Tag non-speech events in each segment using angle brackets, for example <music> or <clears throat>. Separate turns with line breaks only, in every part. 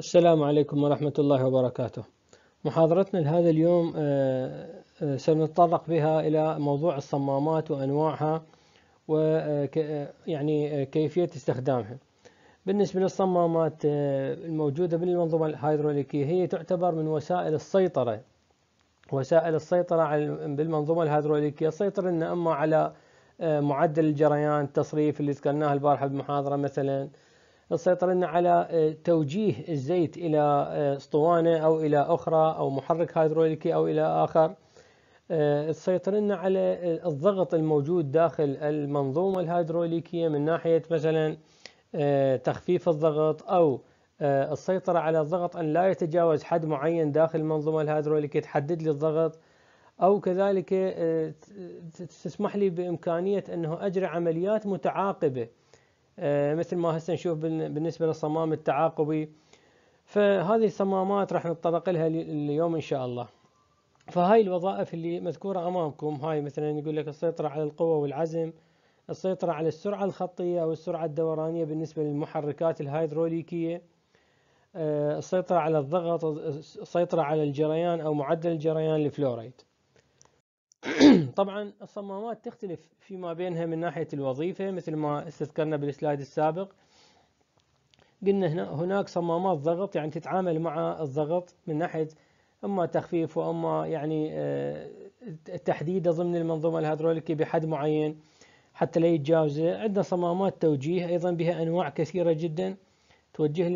السلام عليكم ورحمة الله وبركاته محاضرتنا لهذا اليوم آه، آه، سنتطرق بها إلى موضوع الصمامات وأنواعها ويعني آه، كيفية استخدامها بالنسبة للصمامات الموجودة بالمنظومة الهيدروليكية هي تعتبر من وسائل السيطرة وسائل السيطرة بالمنظومة الهيدروليكية السيطرة إن أما على معدل الجريان التصريف اللي ذكرناه البارحة بالمحاضرة مثلا السيطرة على آه، توجيه الزيت إلى آه، اسطوانة أو إلى أخرى أو محرك هيدروليكي أو إلى آخر لنا آه، على الضغط الموجود داخل المنظومة الهيدروليكية من ناحية مثلا تخفيف الضغط أو السيطرة على الضغط أن لا يتجاوز حد معين داخل المنظومة الهيدروليكية تحدد لي الضغط أو كذلك تسمح لي بإمكانية أنه أجري عمليات متعاقبة آه، مثل ما هسه نشوف بالنسبه للصمام التعاقبي فهذه الصمامات راح نتطرق لها اليوم ان شاء الله فهاي الوظائف اللي مذكوره امامكم هاي مثلا يقول لك السيطره على القوه والعزم السيطره على السرعه الخطيه او السرعه الدورانيه بالنسبه للمحركات الهيدروليكيه آه، السيطره على الضغط السيطره على الجريان او معدل الجريان الفلوريد <clears throat> طبعا الصمامات تختلف فيما بينها من ناحية الوظيفة مثل ما استذكرنا بالسلايد السابق قلنا هنا هناك صمامات ضغط يعني تتعامل مع الضغط من ناحية اما تخفيف واما يعني آه، تحديده ضمن المنظومة الهيدروليكية بحد معين حتى لا يتجاوزه عندنا صمامات توجيه ايضا بها انواع كثيرة جدا توجه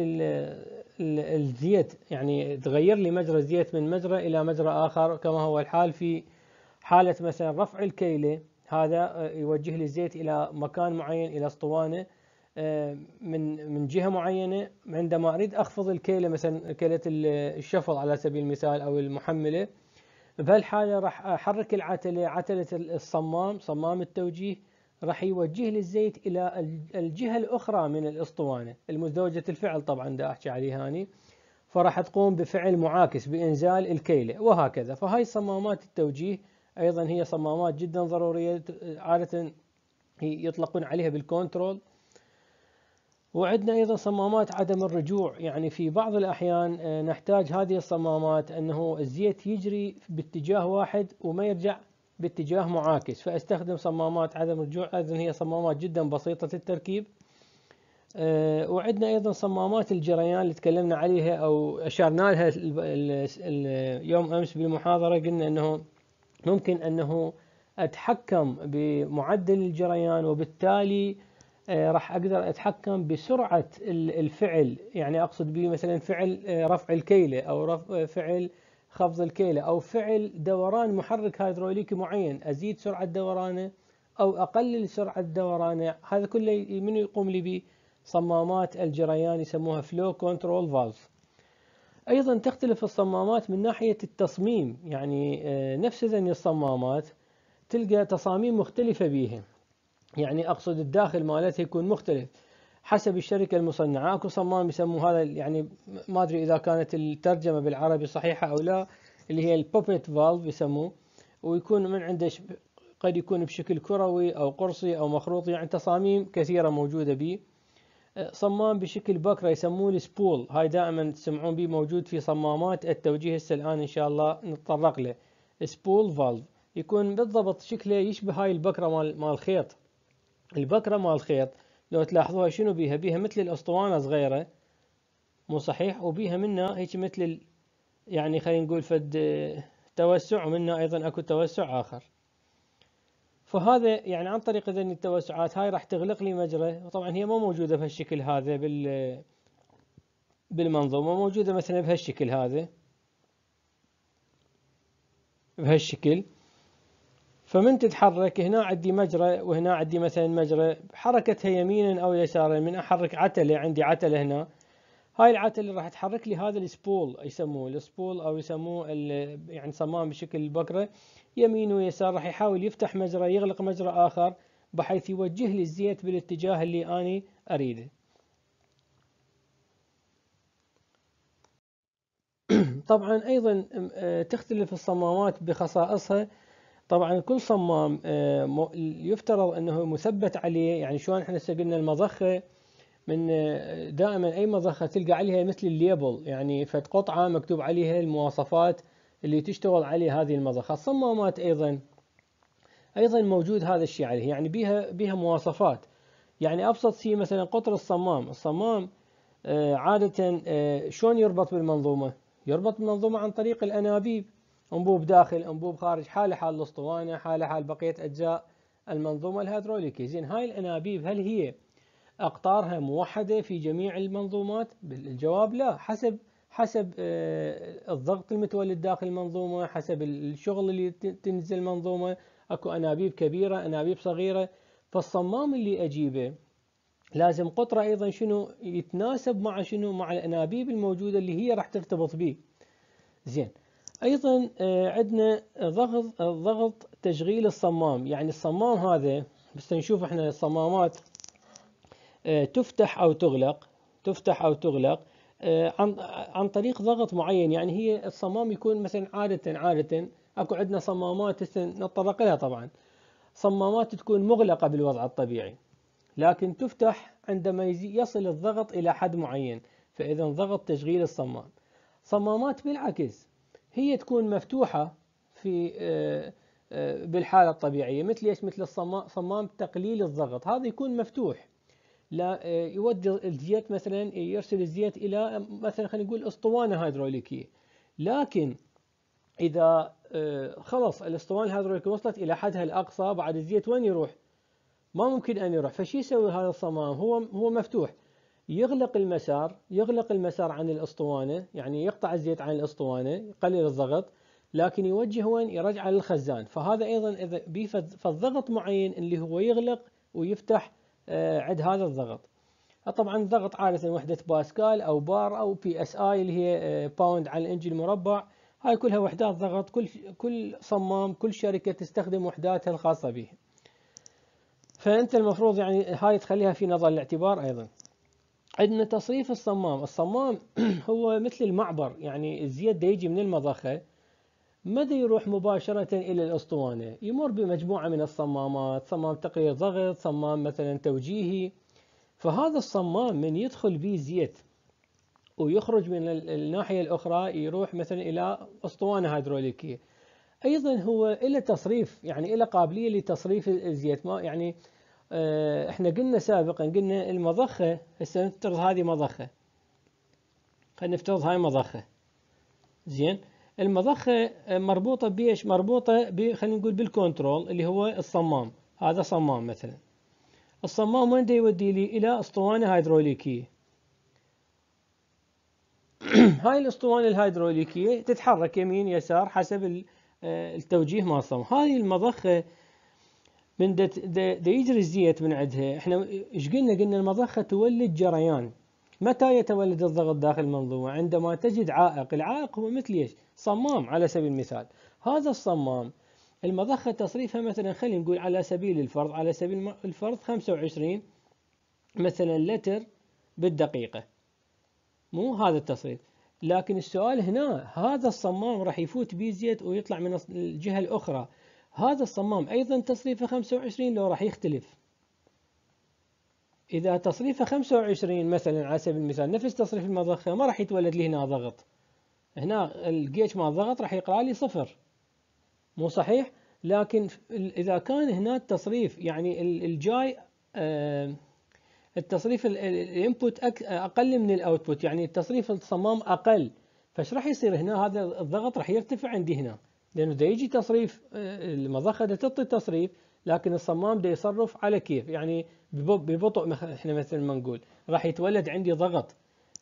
للزيت يعني تغير لي مجرى الزيت من مجرى الى مجرى اخر كما هو الحال في حالة مثلا رفع الكيلة هذا آه، يوجه لي الزيت إلى مكان معين إلى اسطوانة آه، من من جهة معينة عندما أريد أخفض الكيلة مثلا كيلة الشفط على سبيل المثال أو المحملة بهالحالة راح أحرك العتلة عتلة الصمام صمام التوجيه راح يوجه لي الزيت إلى الجهة الأخرى من الأسطوانة المزدوجة الفعل طبعا دا أحكي عليها هاني فراح تقوم بفعل معاكس بإنزال الكيلة وهكذا فهاي صمامات التوجيه ايضا هي صمامات جدا ضروريه عاده يطلقون عليها بالكنترول وعندنا ايضا صمامات عدم الرجوع يعني في بعض الاحيان آه، نحتاج هذه الصمامات انه الزيت يجري باتجاه واحد وما يرجع باتجاه معاكس فاستخدم صمامات عدم الرجوع ايضا هي صمامات جدا بسيطه التركيب آه، وعندنا ايضا صمامات الجريان اللي تكلمنا عليها او اشرنا لها يوم امس بالمحاضره قلنا انه ممكن أنه أتحكم بمعدل الجريان وبالتالي آه، راح أقدر أتحكم بسرعة الفعل يعني أقصد به مثلا فعل آه، رفع الكيلة أو رفع آه، فعل خفض الكيلة أو فعل دوران محرك هيدروليكي معين أزيد سرعة دورانه أو أقلل سرعة دورانه هذا كله من يقوم لي به صمامات الجريان يسموها فلو كنترول فالف أيضا تختلف الصمامات من ناحية التصميم يعني آه، نفس نفسذا الصمامات تلقى تصاميم مختلفة بيها يعني أقصد الداخل مالتها يكون مختلف حسب الشركة المصنعة اكو صمام يسموه هذا يعني ما أدري إذا كانت الترجمة بالعربي صحيحة أو لا اللي هي البوبيت فالف يسموه ويكون من عنده قد يكون بشكل كروي أو قرصي أو مخروطي يعني تصاميم كثيرة موجودة به صمام بشكل بكره يسموه السبول هاي دائما تسمعون به موجود في صمامات التوجيه هسه الان ان شاء الله نتطرق له سبول فالف يكون بالضبط شكله يشبه هاي البكره مال مال خيط البكره مال خيط لو تلاحظوها شنو بيها بيها مثل الاسطوانه صغيره مو صحيح وبيها منا هيك مثل يعني خلينا نقول فد توسع ومنا ايضا اكو توسع اخر فهذا يعني عن طريق اذن التوسعات هاي راح تغلق لي مجرى وطبعا هي مو موجوده بهالشكل هذا بال بالمنظومه موجوده مثلا بهالشكل هذا بهالشكل فمن تتحرك هنا عندي مجرى وهنا عندي مثلا مجرى حركتها يمينا او يسارا من احرك عتله عندي عتله هنا هاي العتله راح تحرك لي هذا السبول يسموه السبول او يسموه يعني صمام بشكل بكره يمين ويسار راح يحاول يفتح مجرى يغلق مجرى آخر بحيث يوجه لي الزيت بالاتجاه اللي أني أريده <clears throat> طبعا أيضا آه، تختلف الصمامات بخصائصها طبعا كل صمام آه، يفترض أنه مثبت عليه يعني شلون احنا قلنا المضخة من آه، دائما أي مضخة تلقى عليها مثل الليبل يعني فد قطعة مكتوب عليها المواصفات اللي تشتغل عليه هذه المضخة الصمامات أيضا أيضا موجود هذا الشيء عليه يعني بها بها مواصفات يعني أبسط شيء مثلا قطر الصمام الصمام آه، عادة آه، شلون يربط بالمنظومة يربط بالمنظومة عن طريق الأنابيب أنبوب داخل أنبوب خارج حالة حال الأسطوانة حالة حال بقية أجزاء المنظومة الهيدروليكية زين هاي الأنابيب هل هي أقطارها موحدة في جميع المنظومات؟ الجواب لا حسب حسب آه، الضغط المتولد داخل المنظومة حسب الشغل اللي تنزل المنظومة اكو انابيب كبيرة انابيب صغيرة فالصمام اللي اجيبه لازم قطره ايضا شنو يتناسب مع شنو مع الانابيب الموجوده اللي هي راح ترتبط به زين ايضا آه، عندنا ضغط ضغط تشغيل الصمام يعني الصمام هذا بس نشوف احنا الصمامات آه، تفتح او تغلق تفتح او تغلق آه، عن عن طريق ضغط معين يعني هي الصمام يكون مثلا عادة عادة اكو عندنا صمامات نتطرق لها طبعا صمامات تكون مغلقة بالوضع الطبيعي لكن تفتح عندما يصل الضغط إلى حد معين فإذا ضغط تشغيل الصمام صمامات بالعكس هي تكون مفتوحة في آه، آه، بالحالة الطبيعية مثل ايش مثل الصمام صمام تقليل الضغط هذا يكون مفتوح لا آه، يودي الزيت مثلا آه، يرسل الزيت الى آه، مثلا خلينا نقول اسطوانه هيدروليكيه لكن اذا خلص الاسطوانه الهيدروليكيه وصلت الى حدها الاقصى بعد الزيت وين يروح؟ ما ممكن ان يروح فشي يسوي هذا الصمام هو هو مفتوح يغلق المسار يغلق المسار عن الاسطوانه يعني يقطع الزيت عن الاسطوانه يقلل الضغط لكن يوجه وين يرجع للخزان فهذا ايضا اذا فالضغط معين اللي هو يغلق ويفتح آه، عند هذا الضغط آه، طبعا الضغط عادة وحدة باسكال أو بار أو بي اس اي اللي هي آه، باوند على الإنجي المربع هاي كلها وحدات ضغط كل كل صمام كل شركة تستخدم وحداتها الخاصة به فأنت المفروض يعني هاي تخليها في نظر الاعتبار أيضا عندنا تصريف الصمام الصمام <clears throat> هو مثل المعبر يعني الزيت يجي من المضخة ماذا يروح مباشرة إلى الأسطوانة يمر بمجموعة من الصمامات صمام تقية ضغط صمام مثلا توجيهي فهذا الصمام من يدخل به زيت ويخرج من الناحية الأخرى يروح مثلا إلى أسطوانة هيدروليكية أيضا هو إلى تصريف يعني إلى قابلية لتصريف الزيت ما يعني آه، احنا قلنا سابقا قلنا المضخة هسه نفترض هذه مضخة خلينا نفترض هاي مضخة زين المضخه مربوطه بايش مربوطه خلينا نقول بالكنترول اللي هو الصمام هذا صمام مثلا الصمام وين يودي لي الى اسطوانه هيدروليكيه <clears throat> هاي الاسطوانه الهيدروليكيه تتحرك يمين يسار حسب آه، التوجيه مال الصمام هاي المضخه من دا, دا, دا يجري الزيت من عندها احنا ايش قلنا قلنا المضخه تولد جريان متى يتولد الضغط داخل المنظومة؟ عندما تجد عائق، العائق هو مثل ايش؟ صمام على سبيل المثال، هذا الصمام المضخة تصريفها مثلا خلينا نقول على سبيل الفرض على سبيل الفرض 25 مثلا لتر بالدقيقة. مو هذا التصريف، لكن السؤال هنا هذا الصمام راح يفوت بيزيت ويطلع من الجهة الأخرى، هذا الصمام أيضا تصريفه 25 لو راح يختلف. إذا تصريفه 25 مثلا على سبيل المثال نفس تصريف المضخة ما راح يتولد لي هنا ضغط هنا الجيج مال الضغط راح يقرأ لي صفر مو صحيح لكن إذا كان هنا التصريف يعني الجاي التصريف الانبوت اقل من الاوتبوت يعني التصريف الصمام اقل فش راح يصير هنا هذا الضغط راح يرتفع عندي هنا لانه دا يجي تصريف آه، المضخه تعطي تصريف لكن الصمام ده يصرف على كيف يعني ببطء احنا مثل ما نقول راح يتولد عندي ضغط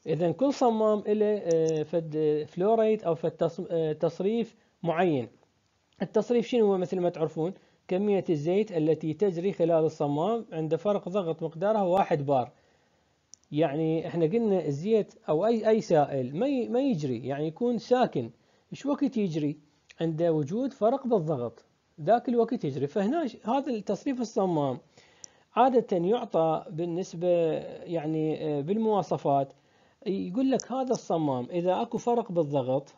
اذا كل صمام له آه، فد فلوريت آه، او فد آه، تصريف معين التصريف شنو هو مثل ما تعرفون كمية الزيت التي تجري خلال الصمام عند فرق ضغط مقداره واحد بار يعني احنا قلنا الزيت او اي اي سائل ما ما يجري يعني يكون ساكن ايش وقت يجري عند وجود فرق بالضغط ذاك الوقت يجري فهنا هذا التصريف الصمام عادة يعطى بالنسبة يعني آه، بالمواصفات يقول لك هذا الصمام إذا أكو فرق بالضغط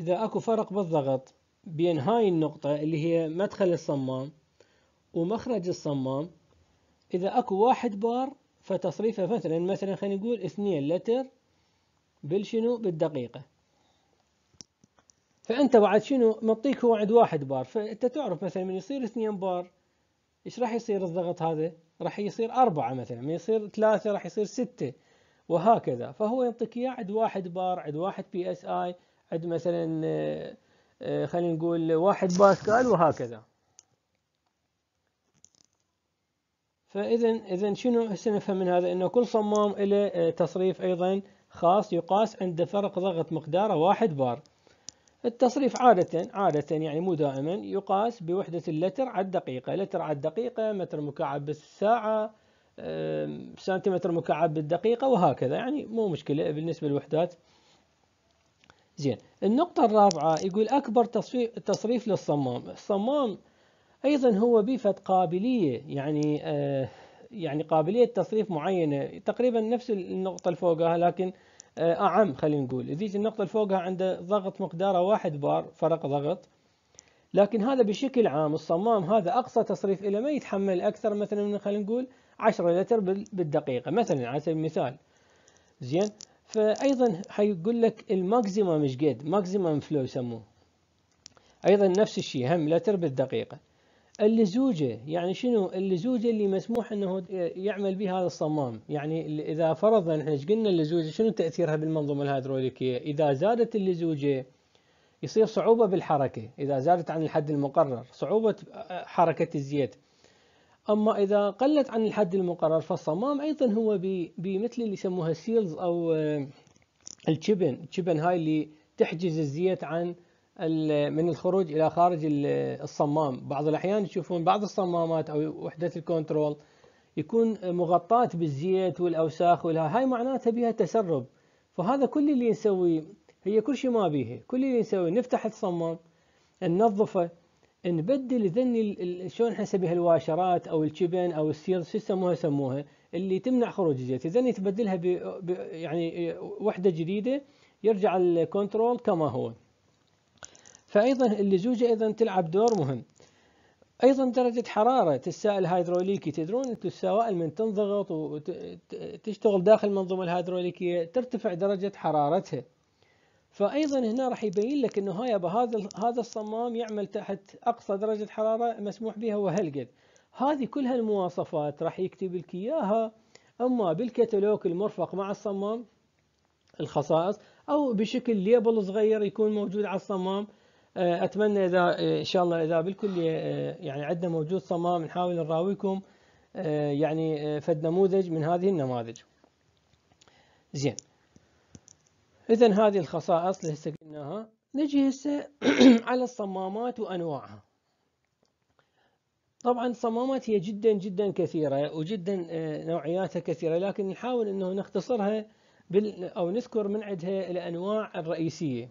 إذا أكو فرق بالضغط بين هاي النقطة اللي هي مدخل الصمام ومخرج الصمام إذا أكو واحد بار فتصريفه مثلا مثلا خلينا نقول اثنين لتر بالشنو بالدقيقة فانت بعد شنو معطيك وعد واحد بار فانت تعرف مثلا من يصير اثنين بار ايش راح يصير الضغط هذا راح يصير أربعة مثلا من يصير ثلاثة راح يصير ستة وهكذا فهو يعطيك اياه عند واحد بار عند واحد بي اس اي عند مثلا آه، آه، خلينا نقول واحد باسكال وهكذا فاذا اذا شنو هسه نفهم من هذا انه كل صمام له آه، تصريف ايضا خاص يقاس عند فرق ضغط مقداره واحد بار التصريف عادة عادة يعني مو دائما يقاس بوحدة اللتر على الدقيقة، لتر على الدقيقة، متر مكعب بالساعة، سنتيمتر مكعب بالدقيقة وهكذا، يعني مو مشكلة بالنسبة للوحدات. زين، النقطة الرابعة يقول أكبر تصريف للصمام، الصمام أيضا هو بيفت قابلية يعني آه، يعني قابلية تصريف معينة، تقريبا نفس النقطة اللي فوقها لكن آه، أعم خلينا نقول ذيك النقطة اللي فوقها عنده ضغط مقداره واحد بار فرق ضغط لكن هذا بشكل عام الصمام هذا أقصى تصريف له ما يتحمل أكثر مثلا من خلينا نقول 10 لتر بالدقيقة مثلا على سبيل المثال زين فأيضا حيقول لك الماكسيمم ايش قد ماكسيمم فلو يسموه أيضا نفس الشيء هم لتر بالدقيقة اللزوجه يعني شنو اللزوجه اللي مسموح انه يعمل بها هذا الصمام يعني اذا فرضنا احنا ايش قلنا اللزوجه شنو تاثيرها بالمنظومه الهيدروليكيه اذا زادت اللزوجه يصير صعوبه بالحركه اذا زادت عن الحد المقرر صعوبه حركه الزيت اما اذا قلت عن الحد المقرر فالصمام ايضا هو بمثل اللي يسموها سيلز او التشبن التشبن هاي اللي تحجز الزيت عن من الخروج الى خارج الصمام بعض الاحيان تشوفون بعض الصمامات او وحده الكنترول يكون مغطاة بالزيت والاوساخ والها هاي معناتها بها تسرب فهذا كل اللي نسويه هي كل شيء ما بيها كل اللي نسويه نفتح الصمام ننظفه نبدل ذني شلون احنا نسميها الواشرات او الشبن او السير شو يسموها يسموها اللي تمنع خروج الزيت اذا تبدلها ب... يعني وحده جديده يرجع الكنترول كما هو فأيضا اللزوجة أيضا تلعب دور مهم أيضا درجة حرارة السائل الهيدروليكي تدرون أنتم السوائل من تنضغط وتشتغل داخل المنظومة الهيدروليكية ترتفع درجة حرارتها فأيضا هنا راح يبين لك أنه هاي هذا هذا الصمام يعمل تحت أقصى درجة حرارة مسموح بها وهلقد هذه كل هالمواصفات راح يكتب لك إياها اما بالكتالوج المرفق مع الصمام الخصائص او بشكل ليبل صغير يكون موجود على الصمام آه، اتمنى اذا آه، ان شاء الله اذا بالكليه آه، يعني عندنا موجود صمام نحاول نراويكم يعني فد نموذج من هذه النماذج زين اذا هذه الخصائص اللي هسه قلناها نجي هسه <clears throat> على الصمامات وانواعها طبعا الصمامات هي جدا جدا كثيره وجدا نوعياتها كثيره لكن نحاول انه نختصرها بال او نذكر من عندها الانواع الرئيسيه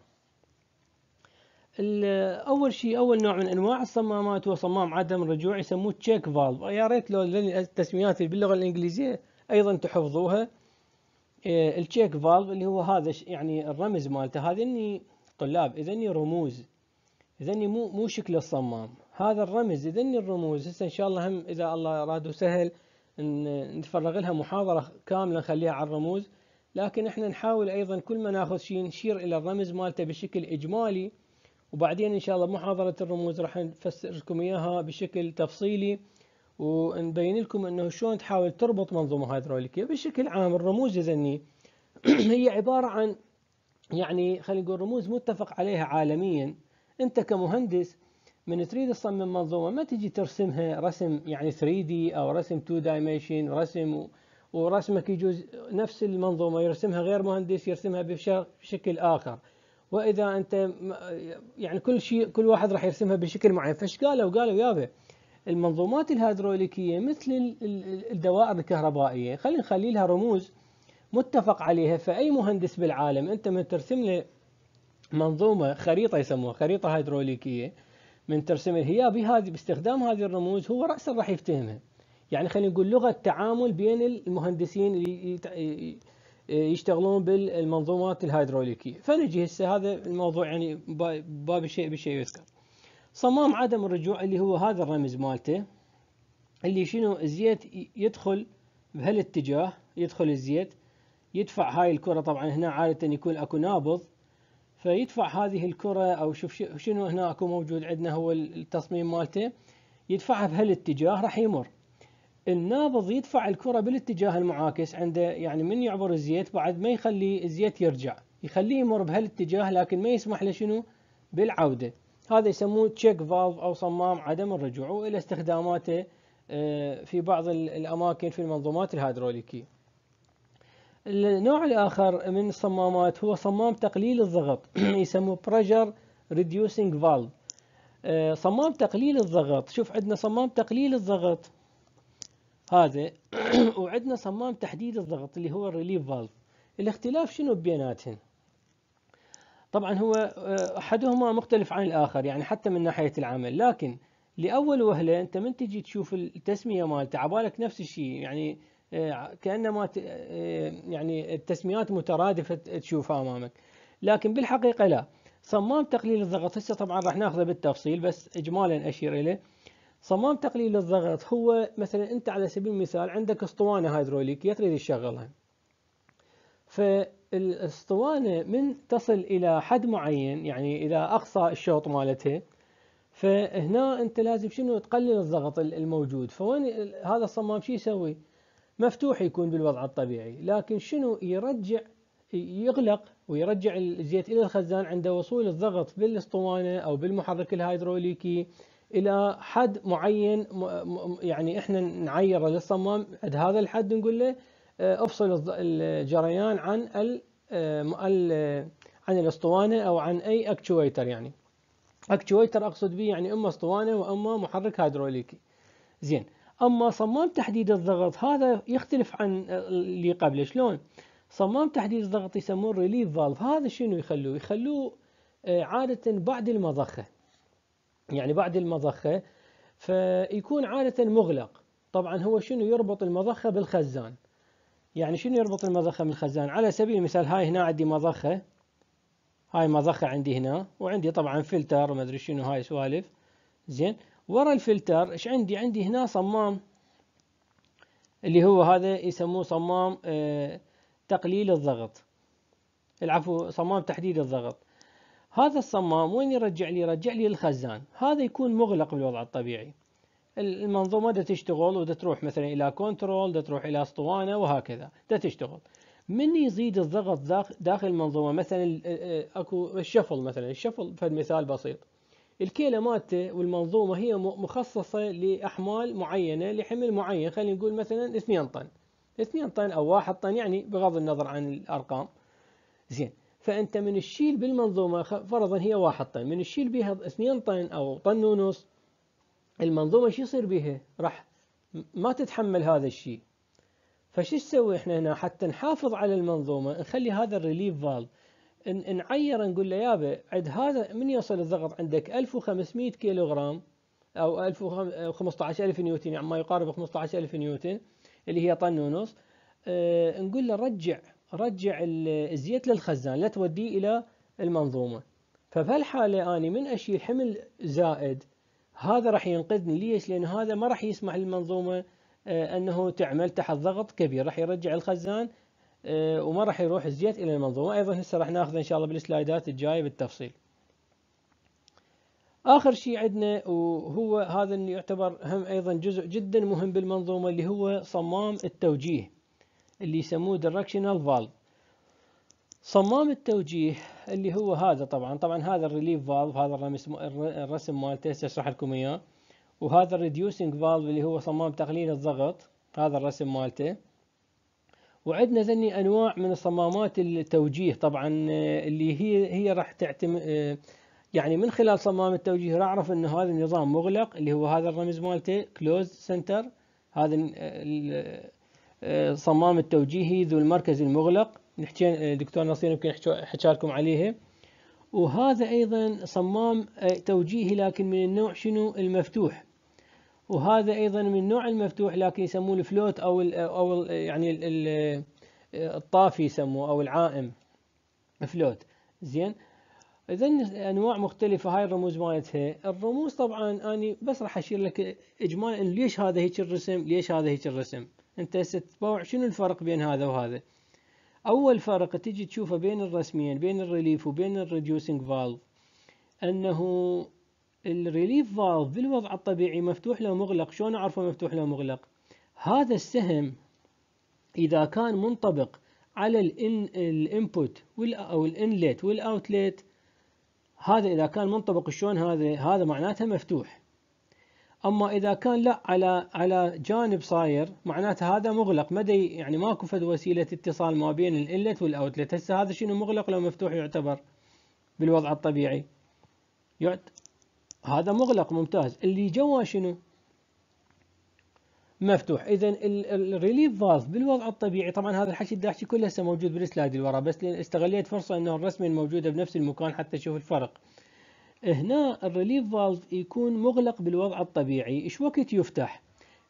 اول شيء اول نوع من انواع الصمامات هو صمام عدم رجوع يسموه تشيك فالف يا ريت لو التسميات باللغه الانجليزيه ايضا تحفظوها التشيك فالف اللي هو هذا يعني الرمز مالته هذني طلاب اني رموز اني مو مو شكل الصمام هذا الرمز اني الرموز هسه ان شاء الله هم اذا الله اراد وسهل نتفرغ لها محاضره كامله نخليها على الرموز لكن احنا نحاول ايضا كل ما ناخذ شيء نشير الى الرمز مالته بشكل اجمالي وبعدين ان شاء الله محاضره الرموز راح نفسر لكم اياها بشكل تفصيلي ونبين لكم انه شلون تحاول تربط منظومه هيدروليكيه بشكل عام الرموز يا زني <clears throat> هي عباره عن يعني خلينا نقول رموز متفق عليها عالميا انت كمهندس من تريد تصمم منظومه ما تجي ترسمها رسم يعني 3 دي او رسم 2 دايمنشن رسم ورسمك يجوز نفس المنظومه يرسمها غير مهندس يرسمها بشكل اخر واذا انت يعني كل شيء كل واحد راح يرسمها بشكل معين فايش قالوا قالوا يابا المنظومات الهيدروليكيه مثل الدوائر الكهربائيه خلينا نخلي لها رموز متفق عليها فاي مهندس بالعالم انت من ترسم له منظومه خريطه يسموها خريطه هيدروليكيه من ترسم هي بهذه باستخدام هذه الرموز هو راسا راح يفتهمها يعني خلينا نقول لغه تعامل بين المهندسين اللي يشتغلون بالمنظومات الهيدروليكيه فنجي هسه هذا الموضوع يعني باب الشيء بشيء يذكر صمام عدم الرجوع اللي هو هذا الرمز مالته اللي شنو الزيت يدخل بهالاتجاه يدخل الزيت يدفع هاي الكرة طبعا هنا عادة يكون اكو نابض فيدفع هذه الكرة او شوف شنو هنا اكو موجود عندنا هو التصميم مالته يدفعها بهالاتجاه راح يمر النابض يدفع الكرة بالاتجاه المعاكس عنده يعني من يعبر الزيت بعد ما يخلي الزيت يرجع يخليه يمر بهالاتجاه لكن ما يسمح له شنو بالعودة هذا يسموه تشيك فالف أو صمام عدم الرجوع وإلى استخداماته آه، في بعض الأماكن في المنظومات الهيدروليكية النوع الآخر من الصمامات هو صمام تقليل الضغط <clears throat> يسموه بريجر ريديوسينج فالف صمام تقليل الضغط شوف عندنا صمام تقليل الضغط هذا <clears throat> وعندنا صمام تحديد الضغط اللي هو الريليف فالف الاختلاف شنو بيناتهم طبعا هو آه، احدهما مختلف عن الاخر يعني حتى من ناحيه العمل لكن لاول وهله انت من تجي تشوف التسميه مالته عبالك نفس الشيء يعني آه، كانما آه، يعني التسميات مترادفه تشوفها امامك لكن بالحقيقه لا صمام تقليل الضغط هسه طبعا راح ناخذه بالتفصيل بس اجمالا اشير اليه صمام تقليل الضغط هو مثلا انت على سبيل المثال عندك اسطوانه هيدروليكيه تريد تشغلها فالاسطوانه من تصل الى حد معين يعني الى اقصى الشوط مالتها فهنا انت لازم شنو تقلل الضغط الموجود فوين هذا الصمام شو يسوي؟ مفتوح يكون بالوضع الطبيعي لكن شنو يرجع يغلق ويرجع الزيت الى الخزان عند وصول الضغط بالاسطوانه او بالمحرك الهيدروليكي الى حد معين يعني احنا نعيره للصمام عند هذا الحد نقول له آه، افصل الجريان عن ال آه، آه، عن الاسطوانه او عن اي اكتويتر يعني اكتويتر اقصد به يعني اما اسطوانه واما محرك هيدروليكي زين اما صمام تحديد الضغط هذا يختلف عن اللي قبل شلون صمام تحديد الضغط يسمون ريليف فالف هذا شنو يخلوه يخلوه عاده بعد المضخه يعني بعد المضخة فيكون عادة مغلق طبعا هو شنو يربط المضخة بالخزان يعني شنو يربط المضخة بالخزان على سبيل المثال هاي هنا عندي مضخة هاي مضخة عندي هنا وعندي طبعا فلتر وما ادري شنو هاي سوالف زين ورا الفلتر ايش عندي عندي هنا صمام اللي هو هذا يسموه صمام آه، تقليل الضغط العفو صمام تحديد الضغط هذا الصمام وين يرجع لي يرجع لي الخزان هذا يكون مغلق بالوضع الطبيعي المنظومة دا تشتغل ودا تروح مثلا إلى كنترول دا تروح إلى اسطوانة وهكذا دا تشتغل من يزيد الضغط داخل المنظومة مثلا اكو الشفل مثلا الشفل فمثال بسيط الكيلة مالته والمنظومة هي مخصصة لأحمال معينة لحمل معين خلينا نقول مثلا 2 طن 2 طن أو 1 طن يعني بغض النظر عن الأرقام زين فأنت من الشيل بالمنظومة فرضا هي واحد طن من الشيل بها اثنين طن أو طن ونص المنظومة شو يصير بها راح ما تتحمل هذا الشيء فشو نسوي احنا هنا حتى نحافظ على المنظومة نخلي هذا الريليف فال نعير نقول له يابا عد هذا من يصل الضغط عندك 1500 كيلوغرام او 15000 نيوتن يعني ما يقارب 15000 نيوتن اللي هي طن ونص أه نقول له رجع رجع الزيت للخزان لا توديه إلى المنظومة فبهالحالة اني من أشيل حمل زائد هذا راح ينقذني ليش لأن هذا ما راح يسمح للمنظومة آه، أنه تعمل تحت ضغط كبير راح يرجع الخزان آه، وما راح يروح الزيت إلى المنظومة أيضا هسه راح ناخذ إن شاء الله بالسلايدات الجاية بالتفصيل آخر شيء عندنا وهو هذا اللي يعتبر هم أيضا جزء جدا مهم بالمنظومة اللي هو صمام التوجيه اللي يسموه دايركشنال فالف صمام التوجيه اللي هو هذا طبعا طبعا هذا الريليف فالف هذا الرسم الرسم مالته هسه اشرح لكم اياه وهذا الريديوسينج فالف اللي هو صمام تقليل الضغط هذا الرسم مالته وعندنا ذني انواع من صمامات التوجيه طبعا آه، اللي هي هي راح تعتمد آه، يعني من خلال صمام التوجيه راح اعرف انه هذا النظام مغلق اللي هو هذا الرمز مالته كلوز سنتر هذا صمام التوجيهي ذو المركز المغلق نحكي دكتور نصير يمكن حكى لكم عليها وهذا ايضا صمام آه، توجيهي لكن من النوع شنو المفتوح وهذا ايضا من النوع المفتوح لكن يسموه الفلوت او الـ او الـ يعني الـ الطافي يسموه او العائم فلوت زين اذا انواع مختلفه هاي الرموز مالتها الرموز طبعا اني بس راح اشير لك اجمالا ليش هذا هيك الرسم ليش هذا هيك الرسم انت تتبوع شنو الفرق بين هذا وهذا اول فرق تجي تشوفه بين الرسمين بين الريليف وبين الريديوسينج فالف انه الريليف فالف بالوضع الطبيعي مفتوح لو مغلق شلون اعرفه مفتوح لو مغلق هذا السهم اذا كان منطبق على الانبوت او الانليت والاوتليت هذا اذا كان منطبق شلون هذا هذا معناته مفتوح اما اذا كان لا على على جانب صاير معناته هذا مغلق ما يعني ماكو فد وسيله اتصال ما بين الانلت والاوتلت هسه هذا شنو مغلق لو مفتوح يعتبر بالوضع الطبيعي يعت... هذا مغلق ممتاز اللي جوا شنو مفتوح اذا الريليف فالف بالوضع الطبيعي طبعا هذا الحكي اللي احكي كله هسه موجود بالسلايد اللي ورا بس استغليت فرصه انه الرسمه الموجوده بنفس المكان حتى اشوف الفرق هنا الريليف فالف يكون مغلق بالوضع الطبيعي ايش وقت يفتح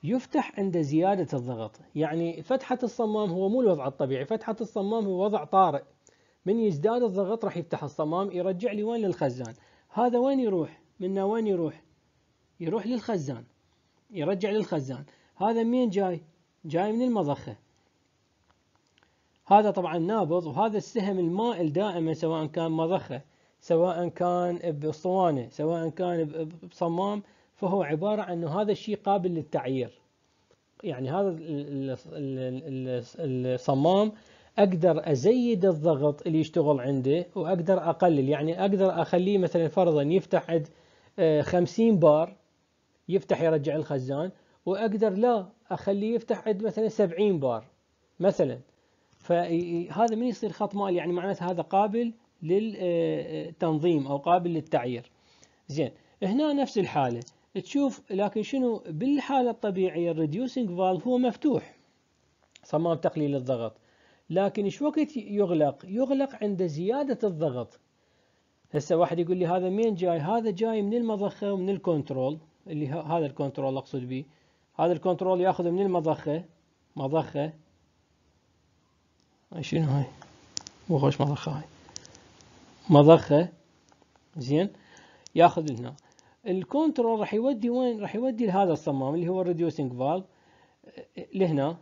يفتح عند زيادة الضغط يعني فتحة الصمام هو مو الوضع الطبيعي فتحة الصمام هو وضع طارئ من يزداد الضغط راح يفتح الصمام يرجع لي وين للخزان هذا وين يروح منا وين يروح يروح للخزان يرجع للخزان هذا منين جاي جاي من المضخة هذا طبعا نابض وهذا السهم المائل دائما سواء كان مضخة سواء كان باسطوانه سواء كان بصمام فهو عباره عن انه هذا الشيء قابل للتعيير يعني هذا الصمام اقدر ازيد الضغط اللي يشتغل عنده واقدر اقلل يعني اقدر اخليه مثلا فرضا يفتح عند 50 آه، بار يفتح يرجع الخزان واقدر لا اخليه يفتح عند مثلا 70 بار مثلا فهذا من يصير خط مالي يعني معناته هذا قابل للتنظيم آه، آه، او قابل للتعيير زين هنا نفس الحاله تشوف لكن شنو بالحاله الطبيعيه الريديوسينج فالف هو مفتوح صمام تقليل الضغط لكن ايش وقت يغلق يغلق عند زياده الضغط هسه واحد يقول لي هذا مين جاي هذا جاي من المضخه ومن الكنترول اللي هذا الكنترول اقصد به هذا الكنترول ياخذ من المضخه مضخه شنو هاي مو خوش مضخه هاي مضخه زين ياخذ هنا الكنترول راح يودي وين راح يودي لهذا الصمام اللي هو الريديوسينج فالف لهنا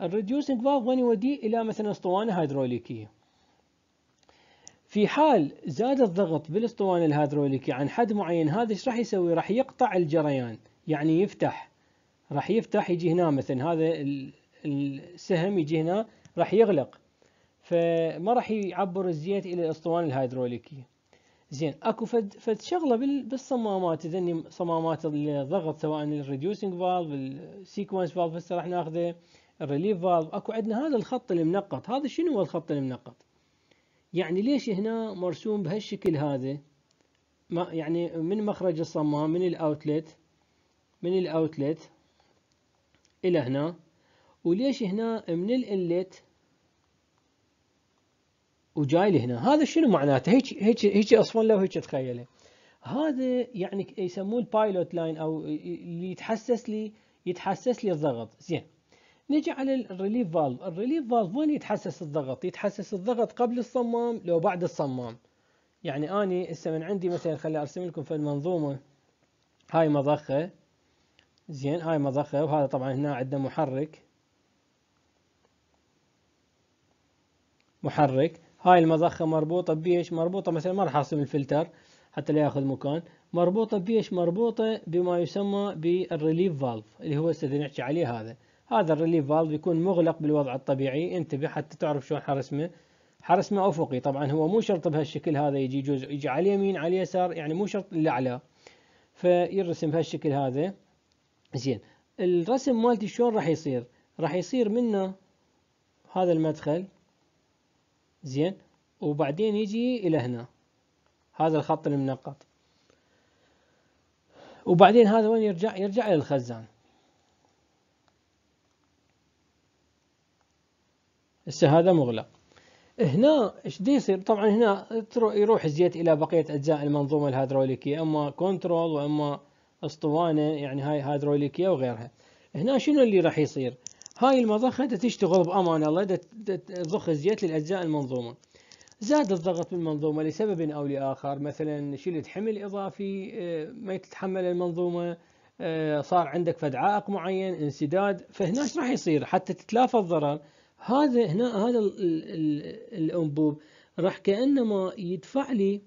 الريديوسينج فالف وين يوديه الى مثلا اسطوانه هيدروليكيه في حال زاد الضغط بالاسطوانه الهيدروليكيه عن حد معين هذا ايش راح يسوي راح يقطع الجريان يعني يفتح راح يفتح يجي هنا مثلا هذا السهم يجي هنا راح يغلق فما راح يعبر الزيت الى الاسطوانه الهيدروليكيه زين اكو فد فد شغله بالصمامات اذا صمامات الضغط سواء الريديوسنج فالف السيكونس فالف هسه راح ناخذه الريليف فالف اكو عندنا هذا الخط المنقط هذا شنو هو الخط المنقط يعني ليش هنا مرسوم بهالشكل هذا ما يعني من مخرج الصمام من الاوتلت من الاوتلت الى هنا وليش هنا من الانلت وجاي لهنا هذا شنو معناته هيك هيك هيك اصلا لو هيك تخيله هذا يعني يسموه البايلوت لاين او اللي يتحسس لي يتحسس لي الضغط زين نجي على الريليف فالف الريليف فالف وين يتحسس الضغط يتحسس الضغط قبل الصمام لو بعد الصمام يعني اني هسه من عندي مثلا خليني ارسم لكم في المنظومه هاي مضخه زين هاي مضخه وهذا طبعا هنا عندنا محرك محرك هاي المضخة مربوطة بيش مربوطة مثلا ما راح ارسم الفلتر حتى لا ياخذ مكان مربوطة بيش مربوطة بما يسمى بالريليف فالف اللي هو هسه نحكي عليه هذا هذا الريليف فالف يكون مغلق بالوضع الطبيعي انتبه حتى تعرف شلون حرسمه حرسمه افقي طبعا هو مو شرط بهالشكل هذا يجي جزء يجي على اليمين على اليسار يعني مو شرط الا على فيرسم بهالشكل هذا زين الرسم مالتي شلون راح يصير راح يصير منه هذا المدخل زين وبعدين يجي إلى هنا هذا الخط المنقط وبعدين هذا وين يرجع يرجع إلى الخزان هسه هذا مغلق هنا ايش دي يصير طبعا هنا يروح الزيت الى بقيه اجزاء المنظومه الهيدروليكيه اما كنترول واما اسطوانه يعني هاي هيدروليكيه وغيرها هنا شنو اللي راح يصير هاي المضخة تشتغل بأمان الله تضخ زيت للأجزاء المنظومة زاد الضغط بالمنظومة لسبب أو لآخر مثلا شلت حمل إضافي آه، ما تتحمل المنظومة آه، صار عندك فد عائق معين انسداد ايش راح يصير حتى تتلافى الضرر هذا هنا هذا الأنبوب راح كأنما يدفع لي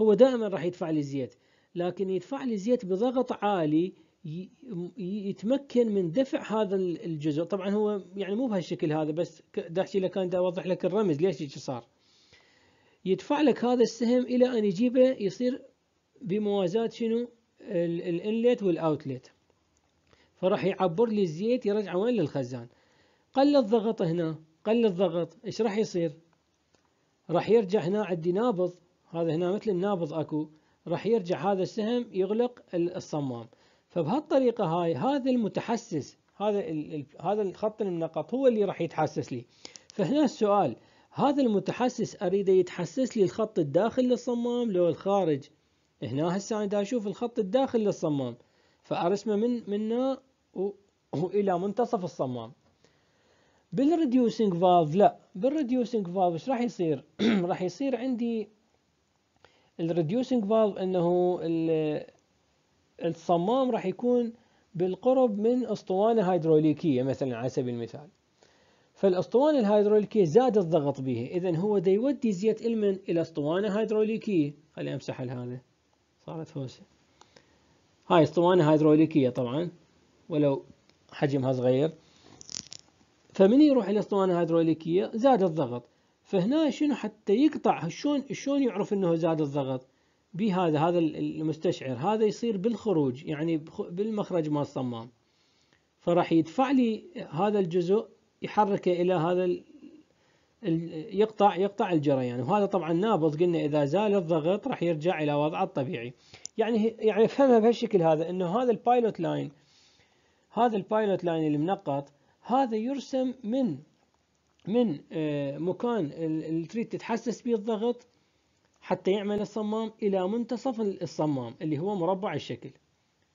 هو دائما راح يدفع لي زيت لكن يدفع لي زيت بضغط عالي يتمكن من دفع هذا الجزء طبعا هو يعني مو بهالشكل هذا بس داحشي لك دا اوضح لك الرمز ليش هيك صار يدفع لك هذا السهم الى ان يجيبه يصير بموازاة شنو الانليت والاوتلت فراح يعبر لي الزيت يرجعه وين للخزان قل الضغط هنا قل الضغط ايش راح يصير راح يرجع هنا عندي نابض هذا هنا مثل النابض اكو راح يرجع هذا السهم يغلق الصمام فبهالطريقه هاي هذا المتحسس هذا هذا الخط المنقط هو اللي راح يتحسس لي فهنا السؤال هذا المتحسس اريده يتحسس لي الخط الداخل للصمام لو الخارج هنا هسه انا دا اشوف الخط الداخل للصمام فارسمه من من والى منتصف الصمام بالريديوسينج فالف لا بالريديوسينج فالف ايش راح يصير <clears throat> راح يصير عندي الريديوسينج فالف انه الصمام راح يكون بالقرب من اسطوانة هيدروليكية مثلا على سبيل المثال فالاسطوانة الهيدروليكية زاد الضغط بها اذا هو دا يودي زيت المن الى اسطوانة هيدروليكية خلي امسح هذا صارت هوسة هاي اسطوانة هيدروليكية طبعا ولو حجمها صغير فمن يروح الى اسطوانة هيدروليكية زاد الضغط فهنا شنو حتى يقطع شلون شلون يعرف انه زاد الضغط بهذا هذا المستشعر هذا يصير بالخروج يعني بالمخرج مال الصمام فراح يدفع لي هذا الجزء يحركه الى هذا يقطع يقطع الجريان وهذا طبعا نابض قلنا اذا زال الضغط راح يرجع الى وضعه الطبيعي يعني يعني فهمها بهالشكل هذا انه هذا البايلوت لاين هذا البايلوت لاين اللي منقط هذا يرسم من من آه، مكان اللي تريد تتحسس به الضغط حتى يعمل الصمام إلى منتصف الصمام اللي هو مربع الشكل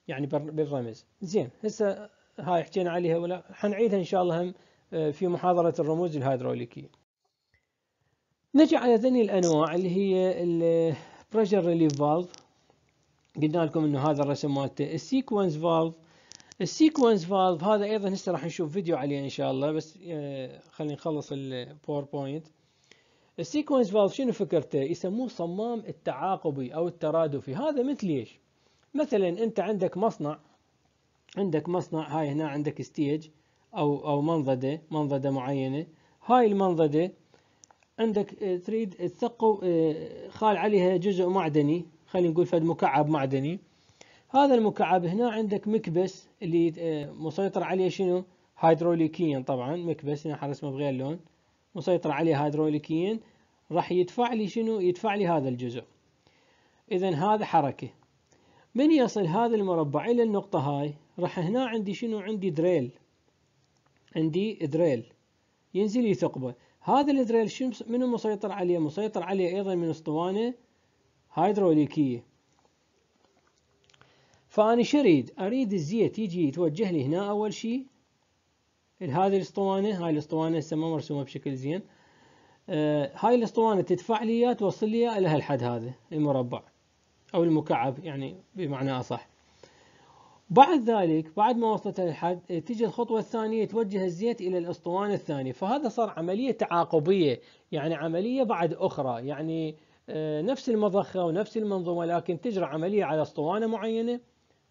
يعني بالرمز زين هسه هاي حكينا عليها ولا حنعيدها إن شاء الله هم آه، في محاضرة الرموز الهيدروليكية نجي على ثاني الأنواع اللي هي البريشر ريليف فالف قلنا لكم انه هذا الرسم مالته السيكونس فالف السيكونس فالف هذا ايضا هسه راح نشوف فيديو عليه ان شاء الله بس آه، خلينا نخلص الباوربوينت السيكونس فالف شنو فكرته يسموه صمام التعاقبي او الترادفي هذا مثل ايش مثلا انت عندك مصنع عندك مصنع هاي هنا عندك ستيج او او منضده منضده معينه هاي المنضده عندك آه، تريد تثقب آه، خال عليها جزء معدني خلينا نقول فد مكعب معدني هذا المكعب هنا عندك مكبس اللي آه، مسيطر عليه شنو هيدروليكيا طبعا مكبس هنا حرسمه بغير لون مسيطر عليه هيدروليكيا راح يدفع لي شنو يدفع لي هذا الجزء اذا هذا حركه من يصل هذا المربع الى النقطه هاي راح هنا عندي شنو عندي دريل عندي دريل ينزل يثقبه هذا الدريل شنو منو مسيطر عليه مسيطر عليه ايضا من اسطوانه هيدروليكيه فاني شريد اريد الزيت يجي يتوجه لي هنا اول شيء إيه، هذه الاسطوانه هاي الاسطوانه هسه ما مرسومه بشكل زين آه هاي الاسطوانه تدفع لي اياه توصل لي اياه الى هالحد هذا المربع او المكعب يعني بمعنى اصح بعد ذلك بعد ما وصلت الحد إيه، تجي الخطوة الثانية توجه الزيت إلى الأسطوانة الثانية فهذا صار عملية تعاقبية يعني عملية بعد أخرى يعني آه، نفس المضخة ونفس المنظومة لكن تجرى عملية على أسطوانة معينة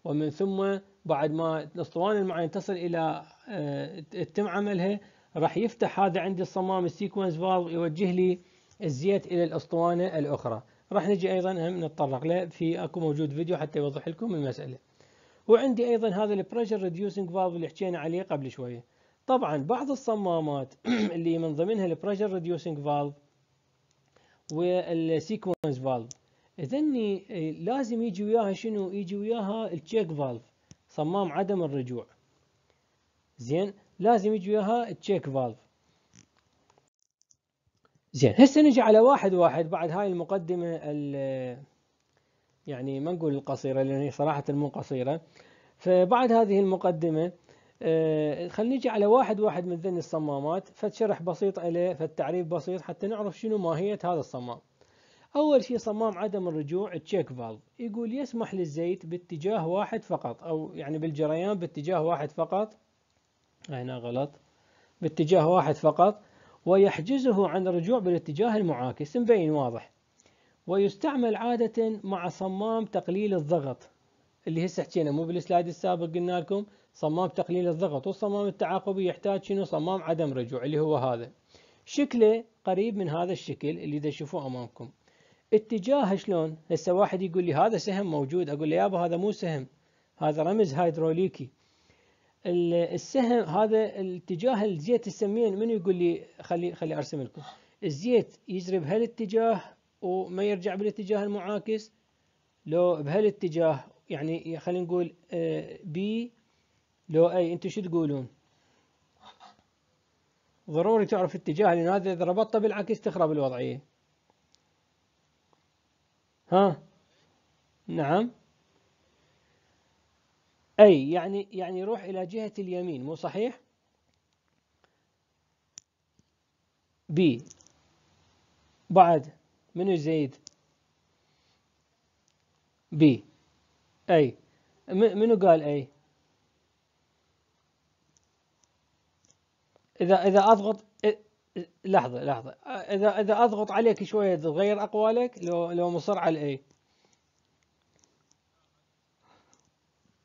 ومن ثم بعد ما الأسطوانة المعينة تصل إلى آه، تتم عملها راح يفتح هذا عندي الصمام السيكونس فالف يوجه لي الزيت الى الاسطوانه الاخرى راح نجي ايضا هم نتطرق له في اكو موجود فيديو حتى يوضح لكم المساله وعندي ايضا هذا البريشر ريديوسنج فالف اللي حكينا عليه قبل شويه طبعا بعض الصمامات <clears throat> اللي من ضمنها البريشر ريديوسنج فالف والسيكونس فالف اذني لازم يجي وياها شنو يجي وياها التشيك فالف صمام عدم الرجوع زين لازم يجي وياها تشيك فالف زين هسه نجي على واحد واحد بعد هاي المقدمة يعني ما نقول القصيرة لأن هي صراحة مو قصيرة فبعد هذه المقدمة آه خلينا نجي على واحد واحد من ذن الصمامات فشرح بسيط عليه فالتعريف بسيط حتى نعرف شنو ماهية هذا الصمام أول شيء صمام عدم الرجوع تشيك فالف يقول يسمح للزيت باتجاه واحد فقط أو يعني بالجريان باتجاه واحد فقط هنا غلط باتجاه واحد فقط ويحجزه عن الرجوع بالاتجاه المعاكس مبين واضح ويستعمل عادة مع صمام تقليل الضغط اللي هسه حكينا مو بالسلايد السابق قلنا لكم صمام تقليل الضغط والصمام التعاقبي يحتاج شنو صمام عدم رجوع اللي هو هذا شكله قريب من هذا الشكل اللي تشوفوه امامكم اتجاه شلون هسه واحد يقول لي هذا سهم موجود اقول له يابا هذا مو سهم هذا رمز هيدروليكي السهم هذا الاتجاه الزيت السمين منو يقول لي خلي خلي ارسم لكم الزيت يجري بهالاتجاه وما يرجع بالاتجاه المعاكس لو بهالاتجاه يعني خلينا نقول بي آه، لو اي انتم شو تقولون ضروري تعرف اتجاه لان هذا اذا ربطته بالعكس تخرب الوضعيه ها نعم أي يعني يعني يروح إلى جهة اليمين مو صحيح؟ بي بعد منو زيد؟ بي أي منو قال أي؟ إذا إذا أضغط لحظة لحظة إذا إذا أضغط عليك شوية تغير أقوالك لو لو مصر على الأي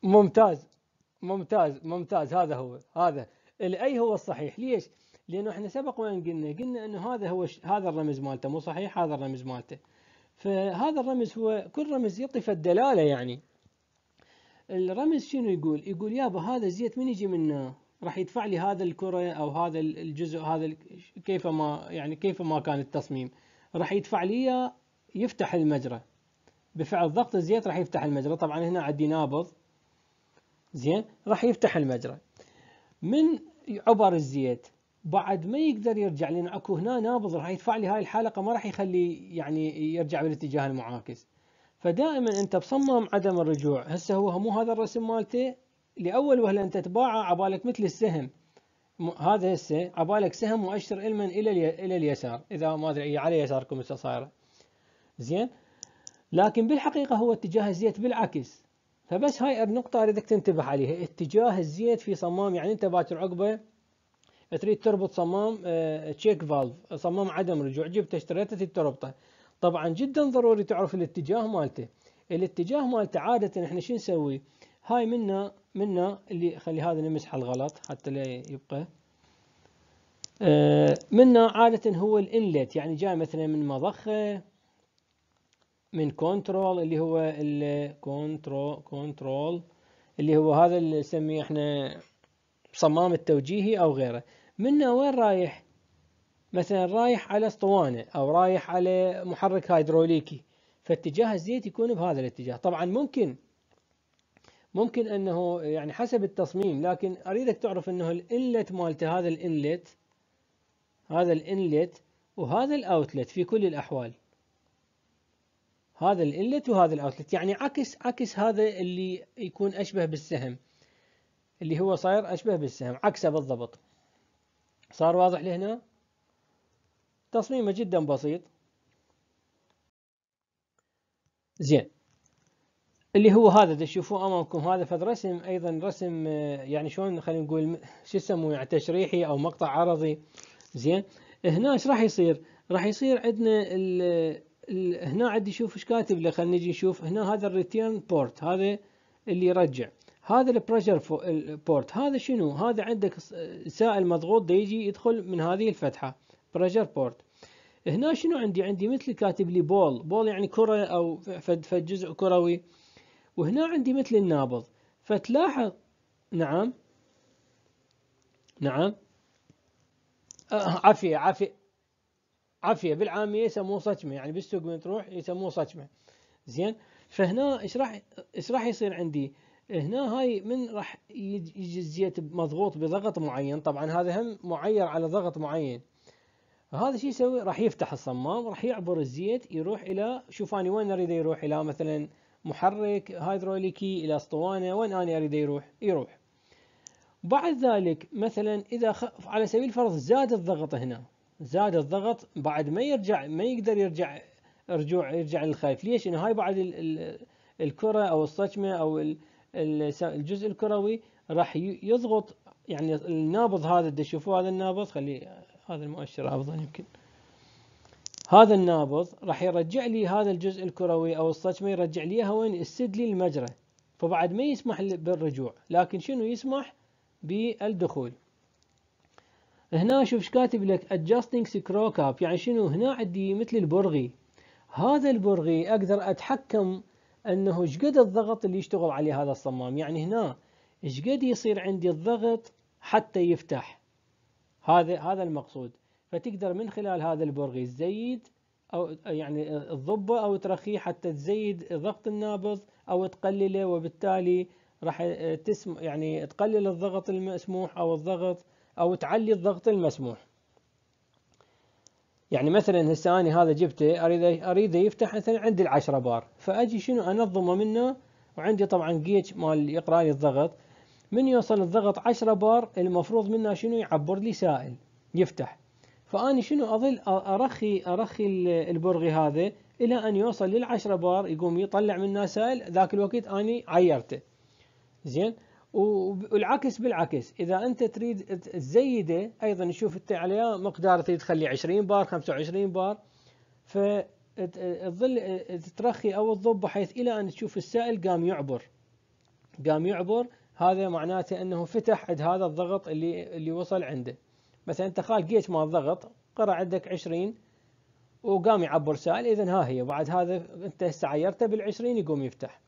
ممتاز ممتاز ممتاز هذا هو هذا الاي هو الصحيح ليش؟ لانه احنا سبق وين قلنا قلنا انه هذا هو هذا الرمز مالته مو صحيح هذا الرمز مالته فهذا الرمز هو كل رمز يطف الدلاله يعني الرمز شنو يقول؟ يقول يابا هذا الزيت من يجي منه؟ راح يدفع لي هذا الكره او هذا الجزء هذا كيف ما يعني كيف ما كان التصميم راح يدفع لي يفتح المجرى بفعل ضغط الزيت راح يفتح المجرى طبعا هنا عندي نابض زين راح يفتح المجرى من عبر الزيت بعد ما يقدر يرجع لان اكو هنا نابض راح يدفع لي هاي الحلقه ما راح يخلي يعني يرجع بالاتجاه المعاكس فدائما انت بصمم عدم الرجوع هسه هو مو هذا الرسم مالته لاول وهله انت تباعه عبالك مثل السهم هذا هسه عبالك سهم مؤشر المن الى الى اليسار اذا ما ادري على يساركم هسه صايره زين لكن بالحقيقه هو اتجاه الزيت بالعكس فبس هاي النقطة أريدك تنتبه عليها اتجاه الزيت في صمام يعني أنت باكر عقبة تريد تربط صمام تشيك آه، فالف صمام عدم رجوع جبته اشتريته تريد تربطه طبعا جدا ضروري تعرف الاتجاه مالته الاتجاه مالته عادة احنا شو نسوي هاي منا منا اللي خلي هذا نمسح الغلط حتى لا يبقى آه، منا عادة هو الانلت يعني جاي مثلا من مضخة من كنترول اللي هو الكنترول كنترول اللي هو هذا اللي نسميه احنا صمام التوجيهي او غيره منه وين رايح مثلا رايح على اسطوانه او رايح على محرك هيدروليكي فاتجاه الزيت يكون بهذا الاتجاه طبعا ممكن ممكن انه يعني حسب التصميم لكن اريدك تعرف انه الانلت مالته هذا الانلت هذا الانلت وهذا الاوتلت في كل الاحوال هذا الانلت وهذا الاوتلت يعني عكس عكس هذا اللي يكون اشبه بالسهم اللي هو صاير اشبه بالسهم عكسه بالضبط صار واضح لهنا تصميمه جدا بسيط زين اللي هو هذا تشوفوه امامكم هذا فد رسم ايضا رسم آه، يعني شلون خلينا نقول شو يسموه يعني تشريحي او مقطع عرضي زين هنا ايش راح يصير راح يصير عندنا هنا عندي شوف ايش كاتب له خلينا نجي نشوف هنا هذا الريتيرن بورت هذا اللي يرجع هذا البريشر بورت هذا شنو هذا عندك سائل مضغوط يجي يدخل من هذه الفتحه بريشر بورت هنا شنو عندي عندي مثل كاتب لي بول بول يعني كره او فد فد جزء كروي وهنا عندي مثل النابض فتلاحظ نعم نعم أه، عفية عفية عافيه بالعاميه يسموه صجمه يعني بالسوق من تروح يسموه صجمه زين فهنا ايش راح ايش راح يصير عندي؟ هنا هاي من راح يجي الزيت مضغوط بضغط معين طبعا هذا هم معير على ضغط معين هذا شو يسوي راح يفتح الصمام راح يعبر الزيت يروح الى شوف انا وين اريد يروح الى مثلا محرك هيدروليكي الى اسطوانه وين انا اريد يروح يروح بعد ذلك مثلا اذا خ... على سبيل الفرض زاد الضغط هنا زاد الضغط بعد ما يرجع ما يقدر يرجع رجوع يرجع للخلف ليش؟ لأن هاي بعد الكرة أو الصجمة أو الجزء الكروي راح يضغط يعني النابض هذا اللي تشوفوه هذا النابض خلي هذا المؤشر أفضل يمكن هذا النابض راح يرجع لي هذا الجزء الكروي أو الصجمة يرجع لي إياها وين؟ يسد لي المجرى فبعد ما يسمح بالرجوع لكن شنو يسمح بالدخول هنا شوف كاتب لك adjusting screw cap يعني شنو هنا عندي مثل البرغي هذا البرغي اقدر اتحكم انه ايش قد الضغط اللي يشتغل عليه هذا الصمام يعني هنا ايش قد يصير عندي الضغط حتى يفتح هذا هذا المقصود فتقدر من خلال هذا البرغي تزيد او يعني تضبه او ترخيه حتى تزيد ضغط النابض او تقلله وبالتالي راح تسم يعني تقلل الضغط المسموح او الضغط أو تعلي الضغط المسموح يعني مثلا هسه أنا هذا جبته أريد أريده يفتح مثلا عندي العشرة بار فأجي شنو أنظمه منه وعندي طبعا جيج مال يقرأ لي الضغط من يوصل الضغط عشرة بار المفروض منه شنو يعبر لي سائل يفتح فأني شنو أظل أرخي أرخي البرغي هذا إلى أن يوصل للعشرة بار يقوم يطلع منه سائل ذاك الوقت أني عيرته زين والعكس بالعكس اذا انت تريد تزيده ايضا شوف انت عليها مقدار تريد تخلي 20 بار 25 بار فتظل تترخي او تضب بحيث الى ان تشوف السائل قام يعبر قام يعبر هذا معناته انه فتح عند هذا الضغط اللي اللي وصل عنده مثلا انت خال جيت مال الضغط قرا عندك 20 وقام يعبر سائل اذا ها هي بعد هذا انت هسه عيرته بال 20 يقوم يفتح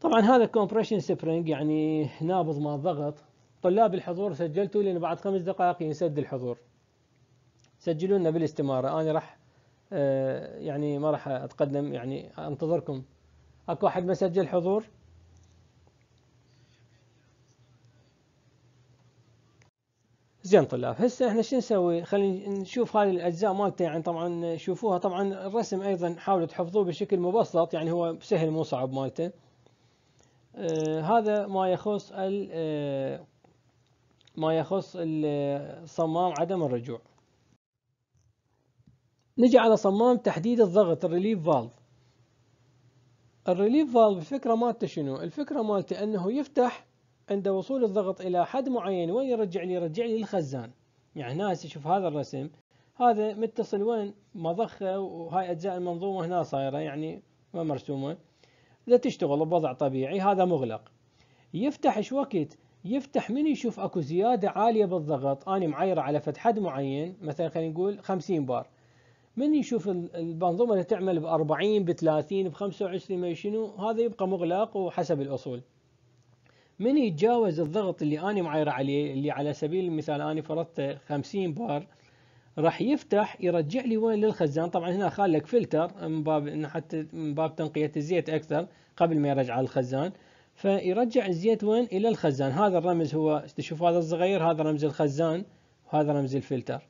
طبعا هذا كومبريشن سبرينج يعني نابض مال ضغط طلاب الحضور سجلتوا لان بعد خمس دقائق ينسد الحضور سجلوا لنا بالاستماره انا راح آه، يعني ما راح اتقدم يعني انتظركم اكو احد ما سجل حضور زين طلاب هسه احنا شو نسوي خلينا نشوف هاي الاجزاء مالته يعني طبعا شوفوها طبعا الرسم ايضا حاولوا تحفظوه بشكل مبسط يعني هو سهل مو صعب مالته آه، هذا ما يخص ال آه، ما يخص الصمام آه، عدم الرجوع نجي على صمام تحديد الضغط الريليف فالف الريليف فالف الفكرة مالته شنو الفكرة مالته انه يفتح عند وصول الضغط الى حد معين وين يرجع لي يرجع لي الخزان يعني هنا شوف هذا الرسم هذا متصل وين مضخة وهاي اجزاء المنظومة هنا صايرة يعني ما مرسومة اذا تشتغل بوضع طبيعي هذا مغلق يفتح ايش وقت يفتح من يشوف اكو زياده عاليه بالضغط انا معيره على فتح حد معين مثلا خلينا نقول 50 بار من يشوف المنظومه اللي تعمل ب 40 ب 30 ب 25 ما شنو هذا يبقى مغلق وحسب الاصول من يتجاوز الضغط اللي انا معير عليه اللي على سبيل المثال انا فرضته 50 بار راح يفتح يرجع لي وين للخزان طبعا هنا خالك لك فلتر من باب حتى من باب تنقيه الزيت اكثر قبل ما يرجع الخزان فيرجع الزيت وين الى الخزان هذا الرمز هو تشوف هذا الصغير هذا رمز الخزان وهذا رمز الفلتر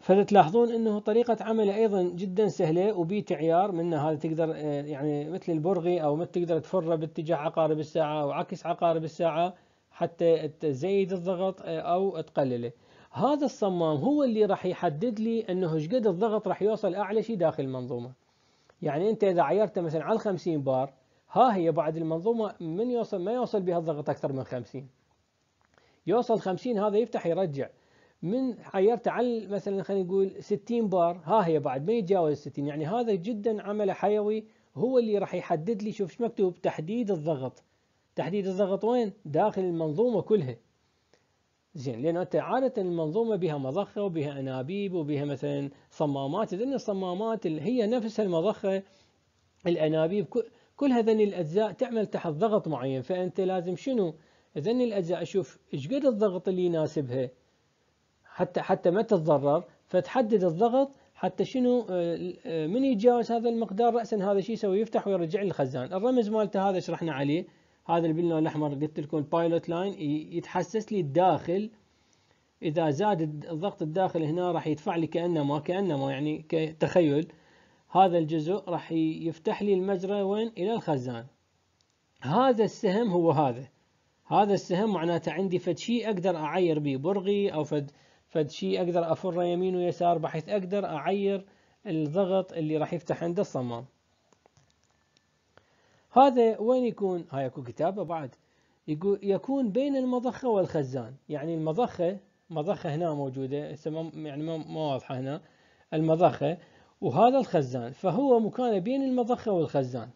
فتلاحظون انه طريقة عمله ايضا جدا سهلة وبي تعيار منه هذا تقدر آه، يعني مثل البرغي او ما تقدر تفره باتجاه عقارب الساعة او عكس عقارب الساعة حتى تزيد الضغط آه، او تقلله هذا الصمام هو اللي راح يحدد لي انه ايش قد الضغط راح يوصل اعلى شيء داخل المنظومه يعني انت اذا عيرته مثلا على 50 بار ها هي بعد المنظومه من يوصل ما يوصل بها الضغط اكثر من 50 يوصل 50 هذا يفتح يرجع من عيرته على مثلا خلينا نقول 60 بار ها هي بعد ما يتجاوز 60 يعني هذا جدا عمله حيوي هو اللي راح يحدد لي شوف ايش مكتوب تحديد الضغط تحديد الضغط وين داخل المنظومه كلها زين لان انت عاده المنظومه بها مضخه وبها انابيب وبها مثلا صمامات اذا الصمامات اللي هي نفسها المضخه الانابيب كل هذني الاجزاء تعمل تحت ضغط معين فانت لازم شنو؟ هذين الاجزاء اشوف ايش قد الضغط اللي يناسبها حتى حتى ما تتضرر فتحدد الضغط حتى شنو آه، آه، من يتجاوز هذا المقدار راسا هذا شو يسوي يفتح ويرجع للخزان الرمز مالته هذا شرحنا عليه هذا اللي باللون الاحمر قلت لكم البايلوت لاين يتحسس لي الداخل اذا زاد الضغط الداخل هنا راح يدفع لي كانما كانما يعني كتخيل هذا الجزء راح يفتح لي المجرى وين الى الخزان هذا السهم هو هذا هذا السهم معناته عندي فد شيء اقدر اعير به برغي او فد فد شيء اقدر افره يمين ويسار بحيث اقدر اعير الضغط اللي راح يفتح عند الصمام هذا وين يكون هاي اكو كتابه بعد يقول يكون بين المضخه والخزان يعني المضخه مضخه هنا موجوده هسه يعني ما واضحه هنا المضخه وهذا الخزان فهو مكانه بين المضخه والخزان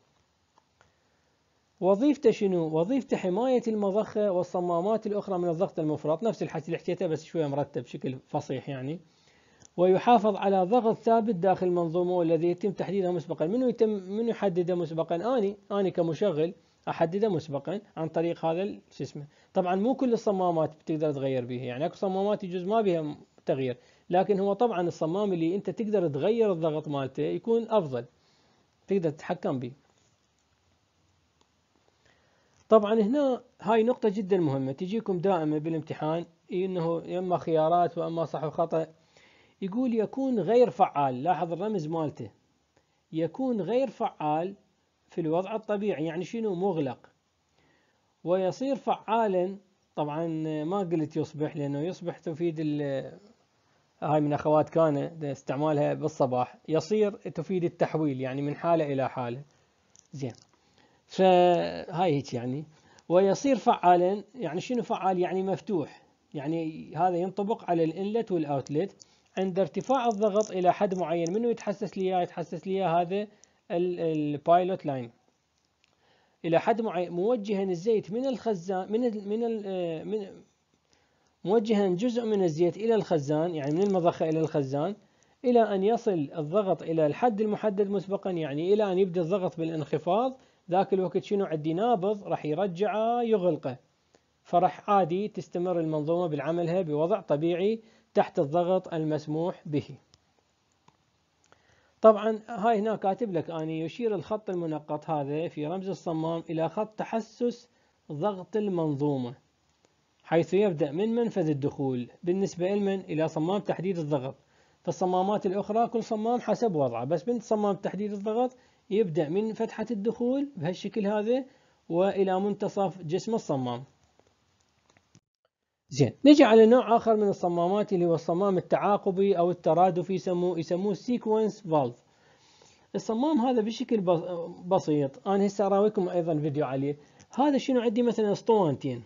وظيفته شنو؟ وظيفته حماية المضخة والصمامات الأخرى من الضغط المفرط، نفس الحكي اللي حكيته بس شوية مرتب بشكل فصيح يعني. ويحافظ على ضغط ثابت داخل المنظومه والذي يتم تحديده مسبقا منو يتم منو يحدده مسبقا اني اني كمشغل احدده مسبقا عن طريق هذا شو اسمه طبعا مو كل الصمامات بتقدر تغير بها يعني اكو صمامات يجوز ما بها تغيير لكن هو طبعا الصمام اللي انت تقدر تغير الضغط مالته يكون افضل تقدر تتحكم به طبعا هنا هاي نقطة جدا مهمة تجيكم دائما بالامتحان انه اما خيارات واما صح وخطأ يقول يكون غير فعال لاحظ الرمز مالته يكون غير فعال في الوضع الطبيعي يعني شنو مغلق ويصير فعالا طبعا ما قلت يصبح لأنه يصبح تفيد هاي من أخوات كان استعمالها بالصباح يصير تفيد التحويل يعني من حالة إلى حالة زين فهاي هيك يعني ويصير فعالا يعني شنو فعال يعني مفتوح يعني هذا ينطبق على الانلت والاوتلت عند ارتفاع الضغط الى حد معين منو يتحسس لي اياه يتحسس لي هذا البايلوت لاين الى حد معين موجها الزيت من الخزان من الـ من الـ آه، من موجها جزء من الزيت الى الخزان يعني من المضخه الى الخزان الى ان يصل الضغط الى الحد المحدد مسبقا يعني الى ان يبدا الضغط بالانخفاض ذاك الوقت شنو عندي نابض راح يرجعه يغلقه فرح عادي تستمر المنظومه بعملها بوضع طبيعي تحت الضغط المسموح به طبعا هاي هنا كاتب لك اني يشير الخط المنقط هذا في رمز الصمام الى خط تحسس ضغط المنظومة حيث يبدأ من منفذ الدخول بالنسبة لمن الى صمام تحديد الضغط فالصمامات الأخرى كل صمام حسب وضعه بس بنت صمام تحديد الضغط يبدأ من فتحة الدخول بهالشكل هذا وإلى منتصف جسم الصمام زين نجي على نوع اخر من الصمامات اللي هو الصمام التعاقبي او الترادفي يسموه يسموه سيكونس فالف الصمام هذا بشكل بسيط انا هسه اراويكم ايضا فيديو عليه هذا شنو عندي مثلا اسطوانتين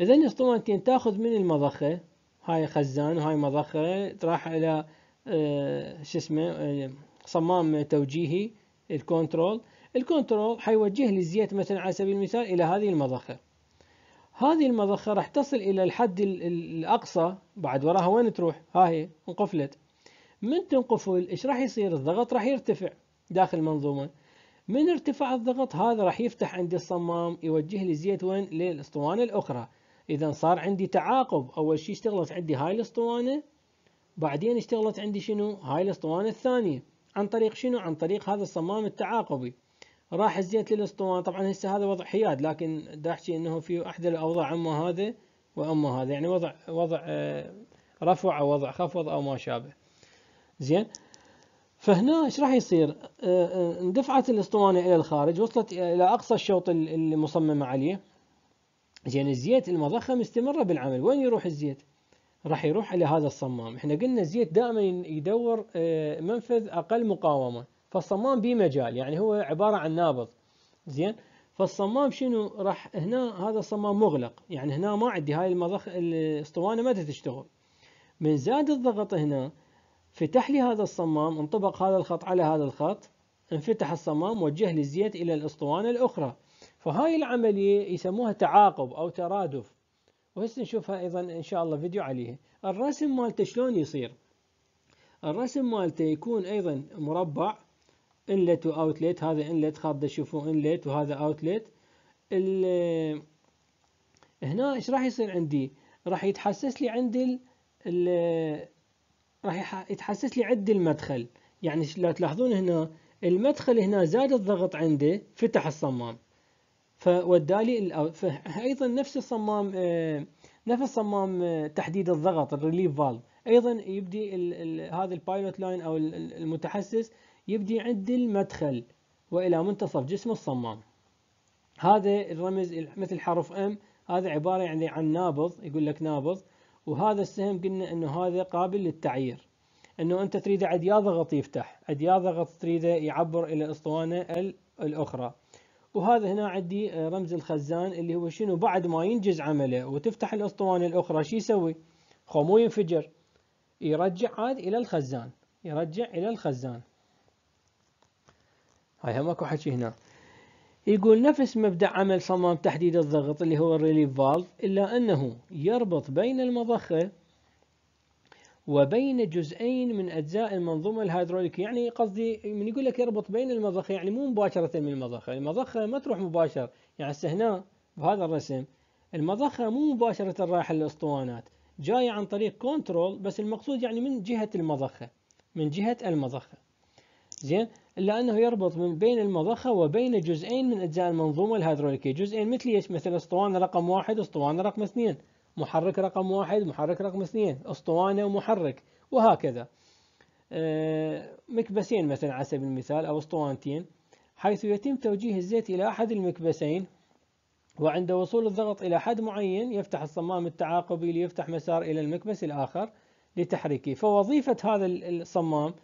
اذا الاسطوانتين تاخذ من المضخه هاي خزان وهاي مضخه تراح الى آه، شو اسمه آه، صمام توجيهي الكنترول الكنترول حيوجه لي الزيت مثلا على سبيل المثال الى هذه المضخه هذه المضخة راح تصل إلى الحد الأقصى بعد وراها وين تروح ها هي انقفلت من تنقفل إيش راح يصير الضغط راح يرتفع داخل المنظومة من ارتفاع الضغط هذا راح يفتح عندي الصمام يوجه لي زيت وين للاسطوانة الأخرى إذا صار عندي تعاقب أول شيء اشتغلت عندي هاي الاسطوانة بعدين اشتغلت عندي شنو هاي الاسطوانة الثانية عن طريق شنو عن طريق هذا الصمام التعاقبي راح الزيت للاسطوانه طبعا هسه هذا وضع حياد لكن دا احكي انه في احدى الاوضاع اما هذا واما هذا يعني وضع وضع آه، رفع او وضع خفض او ما شابه زين فهنا ايش راح يصير آه، آه، اندفعت الاسطوانه الى الخارج وصلت الى اقصى الشوط اللي مصممه عليه زين الزيت المضخه مستمره بالعمل وين يروح الزيت راح يروح الى هذا الصمام احنا قلنا الزيت دائما يدور منفذ اقل مقاومه فالصمام به مجال يعني هو عبارة عن نابض زين فالصمام شنو راح هنا هذا الصمام مغلق يعني هنا ما عندي هاي المضخ الاسطوانة ما تشتغل من زاد الضغط هنا فتح لي هذا الصمام انطبق هذا الخط على هذا الخط انفتح الصمام وجه لي الزيت إلى الاسطوانة الأخرى فهاي العملية يسموها تعاقب أو ترادف وهسه نشوفها أيضا إن شاء الله فيديو عليها الرسم مالته شلون يصير الرسم مالته يكون أيضا مربع انلت واوتلت هذا انلت خاطر تشوفون انلت وهذا اوتلت ال هنا ايش راح يصير عندي راح يتحسس لي عند ال راح يتحسس لي عند المدخل يعني لو تلاحظون هنا المدخل هنا زاد الضغط عنده فتح الصمام فودالي فايضا نفس الصمام آه، نفس صمام آه، تحديد الضغط الريليف فالف ايضا يبدي هذا البايلوت لاين او المتحسس يبدي عند المدخل وإلى منتصف جسم الصمام هذا الرمز مثل حرف ام هذا عبارة يعني عن نابض يقول لك نابض وهذا السهم قلنا انه هذا قابل للتعيير انه انت تريده عد يا ضغط يفتح عد يا ضغط تريده يعبر الى الاسطوانه الاخرى وهذا هنا عندي آه، رمز الخزان اللي هو شنو بعد ما ينجز عمله وتفتح الاسطوانة الاخرى شو يسوي خو مو ينفجر يرجع عاد الى الخزان يرجع الى الخزان هاي هم اكو حكي هنا يقول نفس مبدأ عمل صمام تحديد الضغط اللي هو الريليف فالف إلا أنه يربط بين المضخة وبين جزئين من أجزاء المنظومة الهيدروليكية يعني قصدي من يقول لك يربط بين المضخة يعني مو مباشرة من المضخة المضخة ما تروح مباشر يعني هسه هنا بهذا الرسم المضخة مو مباشرة رايحة للأسطوانات جاية عن طريق كنترول بس المقصود يعني من جهة المضخة من جهة المضخة زين إلا أنه يربط من بين المضخة وبين جزئين من أجزاء المنظومة الهيدروليكية جزئين مثل إيش مثل اسطوانة رقم واحد اسطوانة رقم اثنين محرك رقم واحد محرك رقم اثنين اسطوانة ومحرك وهكذا آه، مكبسين مثلا على سبيل المثال أو اسطوانتين حيث يتم توجيه الزيت إلى أحد المكبسين وعند وصول الضغط إلى حد معين يفتح الصمام التعاقبي ليفتح مسار إلى المكبس الآخر لتحريكه فوظيفة هذا الصمام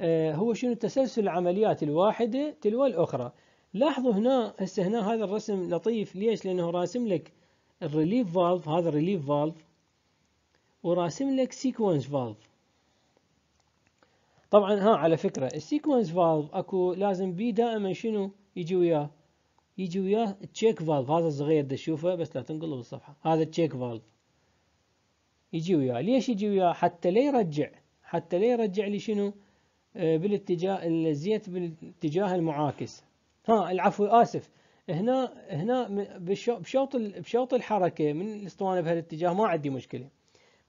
آه، هو شنو تسلسل العمليات الواحدة تلو الأخرى لاحظوا هنا هسه هنا هذا الرسم لطيف ليش لأنه راسم لك الريليف فالف هذا الريليف فالف وراسم لك سيكونس فالف طبعا ها على فكرة السيكونس فالف اكو لازم بي دائما شنو يجي وياه يجي وياه تشيك فالف هذا الصغير تشوفه بس لا تنقله بالصفحة هذا تشيك فالف يجي وياه ليش يجي وياه حتى لا يرجع حتى لا يرجع لي شنو آه، بالاتجاه الزيت بالاتجاه المعاكس ها العفو اسف هنا هنا بشوط بشوط الحركه من الاسطوانه بهالاتجاه ما عندي مشكله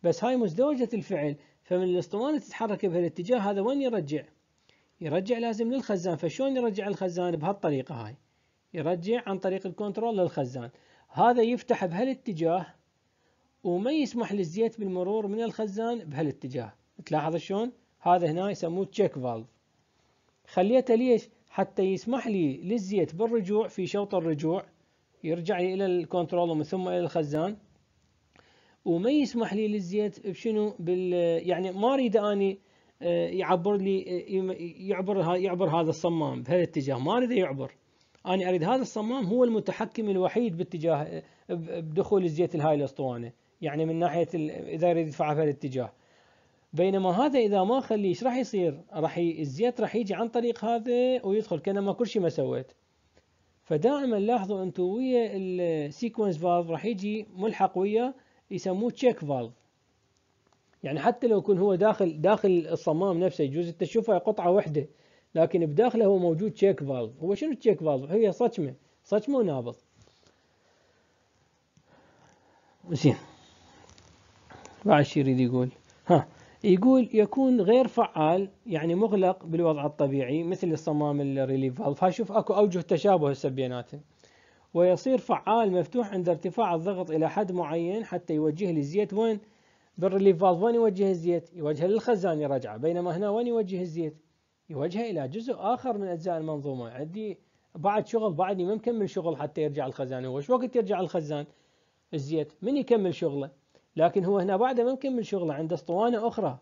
بس هاي مزدوجه الفعل فمن الاسطوانه تتحرك بهالاتجاه هذا وين يرجع؟ يرجع لازم للخزان فشلون يرجع الخزان بهالطريقه هاي؟ يرجع عن طريق الكنترول للخزان هذا يفتح بهالاتجاه وما يسمح للزيت بالمرور من الخزان بهالاتجاه تلاحظ شلون؟ هذا هنا يسموه تشيك فالف خليته ليش حتى يسمح لي للزيت بالرجوع في شوط الرجوع يرجع لي الى الكنترول ومن ثم الى الخزان وما يسمح لي للزيت بشنو بال يعني ما اريد اني آه، يعبر لي آه، يعبر يعبر هذا الصمام بهذا الاتجاه ما اريده يعبر انا اريد هذا الصمام هو المتحكم الوحيد باتجاه آه، بدخول الزيت لهاي الاسطوانه يعني من ناحيه اذا يريد يدفعها بهذا الاتجاه بينما هذا اذا ما خليه ايش راح يصير؟ راح الزيت راح يجي عن طريق هذا ويدخل كانما كل شيء ما سويت. فدائما لاحظوا انتم ويا السيكونس فالف راح يجي ملحق ويا يسموه تشيك فالف. يعني حتى لو يكون هو داخل داخل الصمام نفسه يجوز انت تشوفه قطعه واحده لكن بداخله هو موجود تشيك فالف، هو شنو التشيك فالف؟ هي صجمه، صجمه ونابض. زين. بعد شي يريد يقول ها يقول يكون غير فعال يعني مغلق بالوضع الطبيعي مثل الصمام الريليف فالف شوف اكو اوجه تشابه هسه بيناتهم ويصير فعال مفتوح عند ارتفاع الضغط الى حد معين حتى يوجه للزيت وين بالريليف فالف وين يوجه الزيت يوجهه للخزان يرجعه بينما هنا وين يوجه الزيت يوجهه الى جزء اخر من اجزاء المنظومه عندي بعد شغل بعدني ما مكمل شغل حتى يرجع الخزان هو شو وقت يرجع الخزان الزيت من يكمل شغله لكن هو هنا بعده ما مكمل شغله عنده اسطوانه اخرى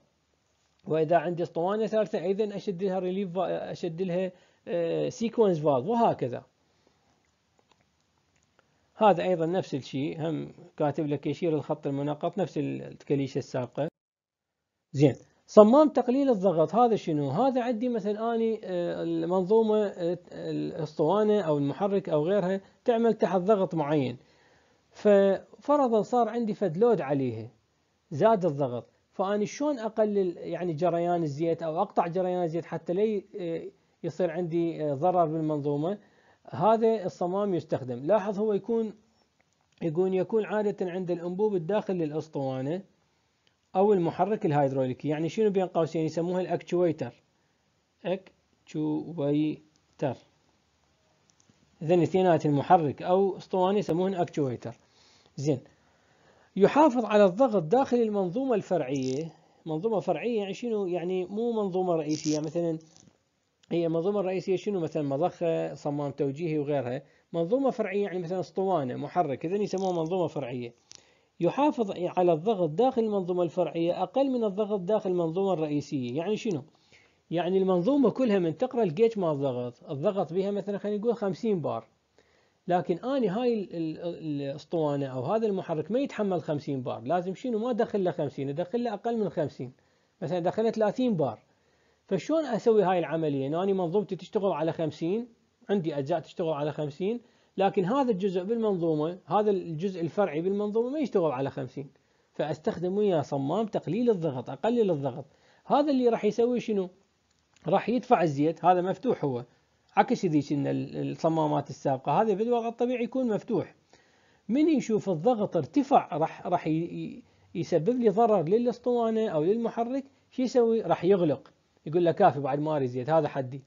واذا عندي اسطوانه ثالثه ايضا اشد لها ريليف اشد لها سيكونس آه، فالف وهكذا هذا ايضا نفس الشيء هم كاتب لك يشير الخط المنقط نفس الكليشه السابقه زين صمام تقليل الضغط هذا شنو هذا عندي مثلا اني آه، المنظومه آه، الاسطوانه او المحرك او غيرها تعمل تحت ضغط معين ففرضا صار عندي فد لود عليها زاد الضغط فأنا شلون اقلل يعني جريان الزيت او اقطع جريان الزيت حتى لا آه، يصير عندي آه، ضرر بالمنظومه هذا الصمام يستخدم لاحظ هو يكون يكون يكون عاده عند الانبوب الداخل للاسطوانه او المحرك الهيدروليكي يعني شنو بين قوسين يسموها الاكتويتر اكتويتر اذا اثنينات المحرك او اسطوانه يسموهن اكتويتر زين يحافظ على الضغط داخل المنظومة الفرعية منظومة فرعية يعني شنو يعني مو منظومة رئيسية مثلا هي منظومة رئيسية شنو مثلا مضخة صمام توجيهي وغيرها منظومة فرعية يعني مثلا اسطوانة محرك إذا يسموها منظومة فرعية يحافظ على الضغط داخل المنظومة الفرعية أقل من الضغط داخل المنظومة الرئيسية يعني شنو؟ يعني المنظومة كلها من تقرأ الجيج مال الضغط الضغط بها مثلا خلينا نقول 50 بار لكن اني هاي الاسطوانه او هذا المحرك ما يتحمل 50 بار لازم شنو ما ادخل له 50 ادخل له اقل من 50 مثلا دخلت 30 بار فشلون اسوي هاي العمليه انه اني منظومتي تشتغل على 50 عندي اجزاء تشتغل على 50 لكن هذا الجزء بالمنظومه هذا الجزء الفرعي بالمنظومه ما يشتغل على 50 فاستخدم ويا صمام تقليل الضغط اقلل الضغط هذا اللي راح يسوي شنو راح يدفع الزيت هذا مفتوح هو عكس ذيك ان الصمامات السابقه هذا في الواقع الطبيعي يكون مفتوح من يشوف الضغط ارتفع راح راح يسبب لي ضرر للاسطوانه او للمحرك شو يسوي راح يغلق يقول له كافي بعد ما اريد زيت هذا حدي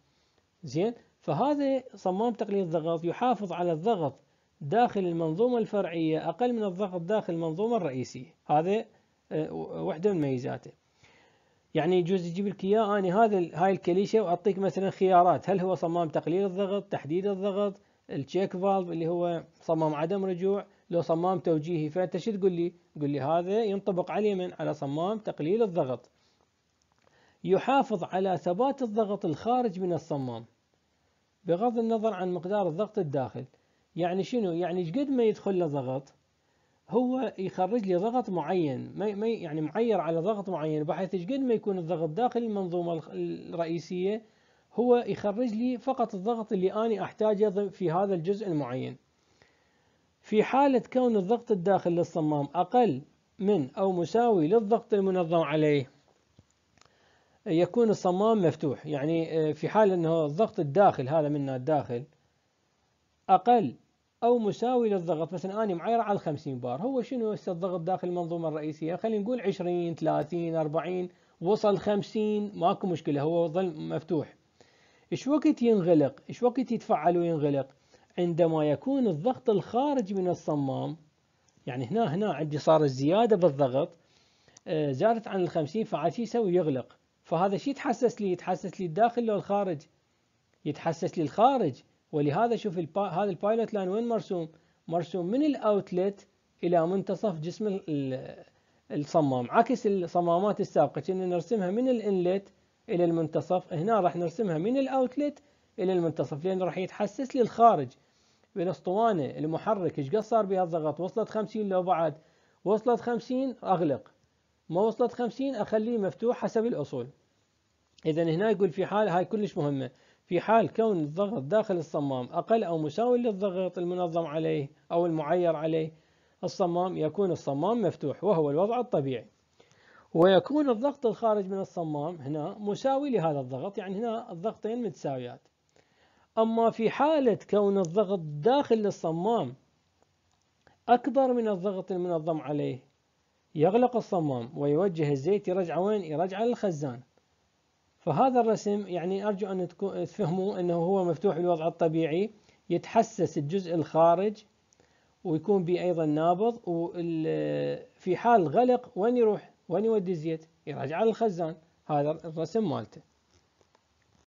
زين فهذا صمام تقليل الضغط يحافظ على الضغط داخل المنظومة الفرعية أقل من الضغط داخل المنظومة الرئيسية هذا آه، وحدة من ميزاته يعني يجوز يجيب لك اياه اني هذا هاي الكليشه واعطيك مثلا خيارات هل هو صمام تقليل الضغط تحديد الضغط التشيك فالف اللي هو صمام عدم رجوع لو صمام توجيهي فانت شو تقول لي تقول لي هذا ينطبق على من على صمام تقليل الضغط يحافظ على ثبات الضغط الخارج من الصمام بغض النظر عن مقدار الضغط الداخل يعني شنو يعني قد ما يدخل له ضغط هو يخرج لي ضغط معين ما يعني معير على ضغط معين بحيث ايش قد ما يكون الضغط داخل المنظومه الرئيسيه هو يخرج لي فقط الضغط اللي انا احتاجه في هذا الجزء المعين في حالة كون الضغط الداخل للصمام أقل من أو مساوي للضغط المنظم عليه يكون الصمام مفتوح يعني آه، في حال أنه الضغط الداخل هذا منا الداخل أقل أو مساوي للضغط مثلا أنا معايره على 50 بار هو شنو هسه الضغط داخل المنظومة الرئيسية خلينا نقول 20 30 40 وصل 50 ماكو مشكلة هو ظل مفتوح إيش وقت ينغلق إيش وقت يتفعل وينغلق عندما يكون الضغط الخارج من الصمام يعني هنا هنا عندي صار الزيادة بالضغط آه، زادت عن ال 50 فعاد شو يسوي يغلق فهذا شو يتحسس لي يتحسس لي الداخل لو الخارج يتحسس لي الخارج ولهذا شوف البا... هذا البايلوت لاين وين مرسوم؟ مرسوم من الاوتلت الى منتصف جسم الصمام عكس الصمامات السابقه كنا نرسمها من الانلت الى المنتصف هنا راح نرسمها من الاوتلت الى المنتصف لان راح يتحسس لي الخارج بالاسطوانه المحرك ايش قد صار بها الضغط وصلت 50 لو بعد وصلت 50 اغلق ما وصلت 50 اخليه مفتوح حسب الاصول اذا هنا يقول في حال هاي كلش مهمه في حال كون الضغط داخل الصمام أقل أو مساوي للضغط المنظم عليه أو المعير عليه الصمام يكون الصمام مفتوح وهو الوضع الطبيعي ويكون الضغط الخارج من الصمام هنا مساوي لهذا الضغط يعني هنا الضغطين متساويات أما في حالة كون الضغط داخل الصمام أكبر من الضغط المنظم عليه يغلق الصمام ويوجه الزيت يرجع وين؟ يرجع للخزان فهذا الرسم يعني أرجو أن تفهموا أنه هو مفتوح بالوضع الطبيعي يتحسس الجزء الخارج ويكون به أيضا نابض وفي حال غلق وين يروح؟ وين يودي الزيت؟ يرجع على الخزان هذا الرسم مالته